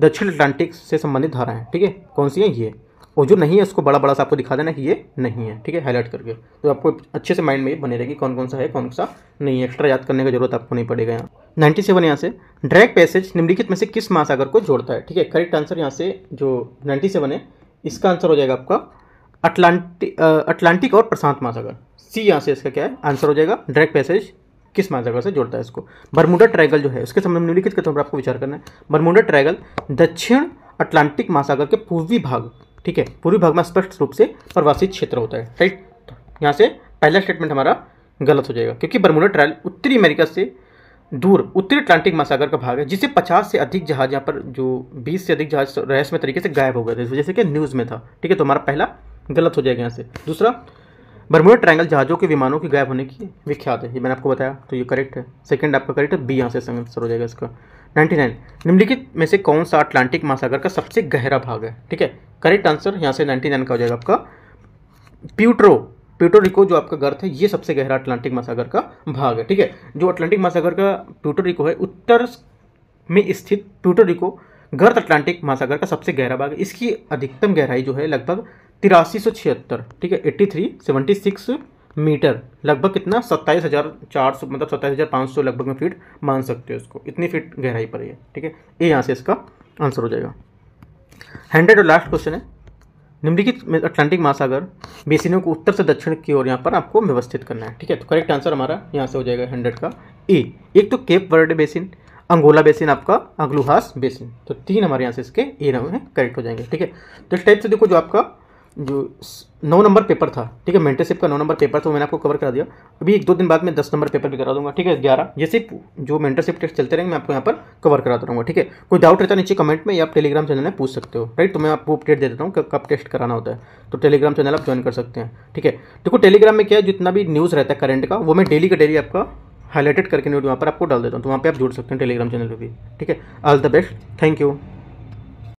दक्षिण अटलांटिक से संबंधित धाराएं ठीक है कौन सी हैं ये और जो नहीं है उसको बड़ा बड़ा सा आपको दिखा देना कि ये नहीं है ठीक है हाईलाइट करके तो आपको अच्छे से माइंड में ये बने रहेगी कौन कौन सा है कौन सा नहीं है एक्स्ट्रा याद करने की जरूरत आपको नहीं पड़ेगा यहाँ नाइन्टी सेवन यहाँ से ड्रैग पैसेज निम्नलिखित में से किस महासागर को जोड़ता है ठीक है करेक्ट आंसर यहाँ से जो नाइन्टी सेवन है इसका आंसर हो जाएगा आपका अटलांटिक अटलांटिक और प्रशांत महासागर सी यहाँ से इसका क्या है आंसर हो जाएगा ड्रैग पैसेज किस महासागर से जोड़ता है इसको बरमुडा ट्रैगल जो है उसके संबंध में निम्नलिखित कथनों पर आपको विचार करना है बरमुडा ट्रैगल दक्षिण अटलांटिक महासागर के पूर्वी भाग ठीक है पूर्वी भाग में स्पष्ट रूप से प्रवासी क्षेत्र होता है राइट तो यहाँ से पहला स्टेटमेंट हमारा गलत हो जाएगा क्योंकि बरमुडा ट्रैगल उत्तरी अमेरिका से दूर उत्तरी अटलांटिक महासागर का भाग है जिसे पचास से अधिक जहाज यहाँ पर जो बीस से अधिक जहाज रहस्यमय तरीके से गायब हो गए थे जैसे कि न्यूज़ में था ठीक है तो हमारा पहला गलत हो जाएगा यहाँ से दूसरा बर्मुडा ट्रायंगल जहाज़ों के विमानों के गायब होने की विख्यात है ये मैंने आपको बताया तो ये करेक्ट है सेकंड आपका करेक्ट है बी यहाँ से आंसर हो जाएगा इसका 99 निम्नलिखित में से कौन सा अटलांटिक महासागर का सबसे गहरा भाग है ठीक है करेक्ट आंसर यहाँ से 99 का हो जाएगा आपका प्यूट्रो प्यूटोरिको जो आपका गर्थ है ये सबसे गहरा अटलांटिक महासागर का भाग है ठीक है जो अटलांटिक महासागर का प्यूटोरिको है उत्तर में स्थित प्यूटोरिको गर्थ अटलांटिक महासागर का सबसे गहरा भाग है इसकी अधिकतम गहराई जो है लगभग तिरासी सौ छिहत्तर ठीक है eighty three seventy six metre लगभग कितना सत्ताईस हज़ार चार सौ मतलब सत्ताईस हज़ार पाँच सौ लगभग में फीट मान सकते हो इसको इतनी फीट गहराई पर है ठीक है ये यहाँ से इसका आंसर हो जाएगा हंड्रेड और लास्ट क्वेश्चन है निम्नलिखित अटलांटिक महासागर बेसिनों को उत्तर से दक्षिण की ओर यहाँ पर आपको व्यवस्थित करना है ठीक है तो करेक्ट आंसर हमारा यहाँ से हो जाएगा हंड्रेड का ए एक तो Cape Verde basin Angola basin आपका अग्लुहास बेसिन तो तीन हमारे यहाँ से इसके ए नाम हैं करेक्ट हो जाएंगे ठीक है तो इस टाइप से देखो जो आपका जो नौ नंबर पेपर था ठीक है मेंटरशिप का नौ नंबर पेपर था मैंने आपको कवर करा दिया अभी एक दो दिन बाद मैं दस नंबर पेपर भी करा दूंगा ठीक है ग्यारह ये सिर्फ जो मेंटरशिप टेस्ट चलते रहेंगे मैं आपको यहाँ पर कवर करा रहूँगा ठीक है कोई डाउट रहता है नीचे कमेंट में या आप टेलीग्राम चैनल में पूछ सकते हो राइट तो मैं आपको अपडेट दे देता हूँ कब टेस्ट कराना होता है तो टेलीग्राम चैनल आप ज्वाइन कर सकते हैं ठीक है देखो टेलीग्राम में क्या है जितना भी न्यूज़ रहता है करंट का वो मैं डेली का डेली आपका हाईलाइटेड करके न्यूज वहाँ पर आपको डाल देता हूँ तो वहाँ पर आप जुड़ सकते हैं टेलीग्राम चैनल पर भी ठीक है all the best thank you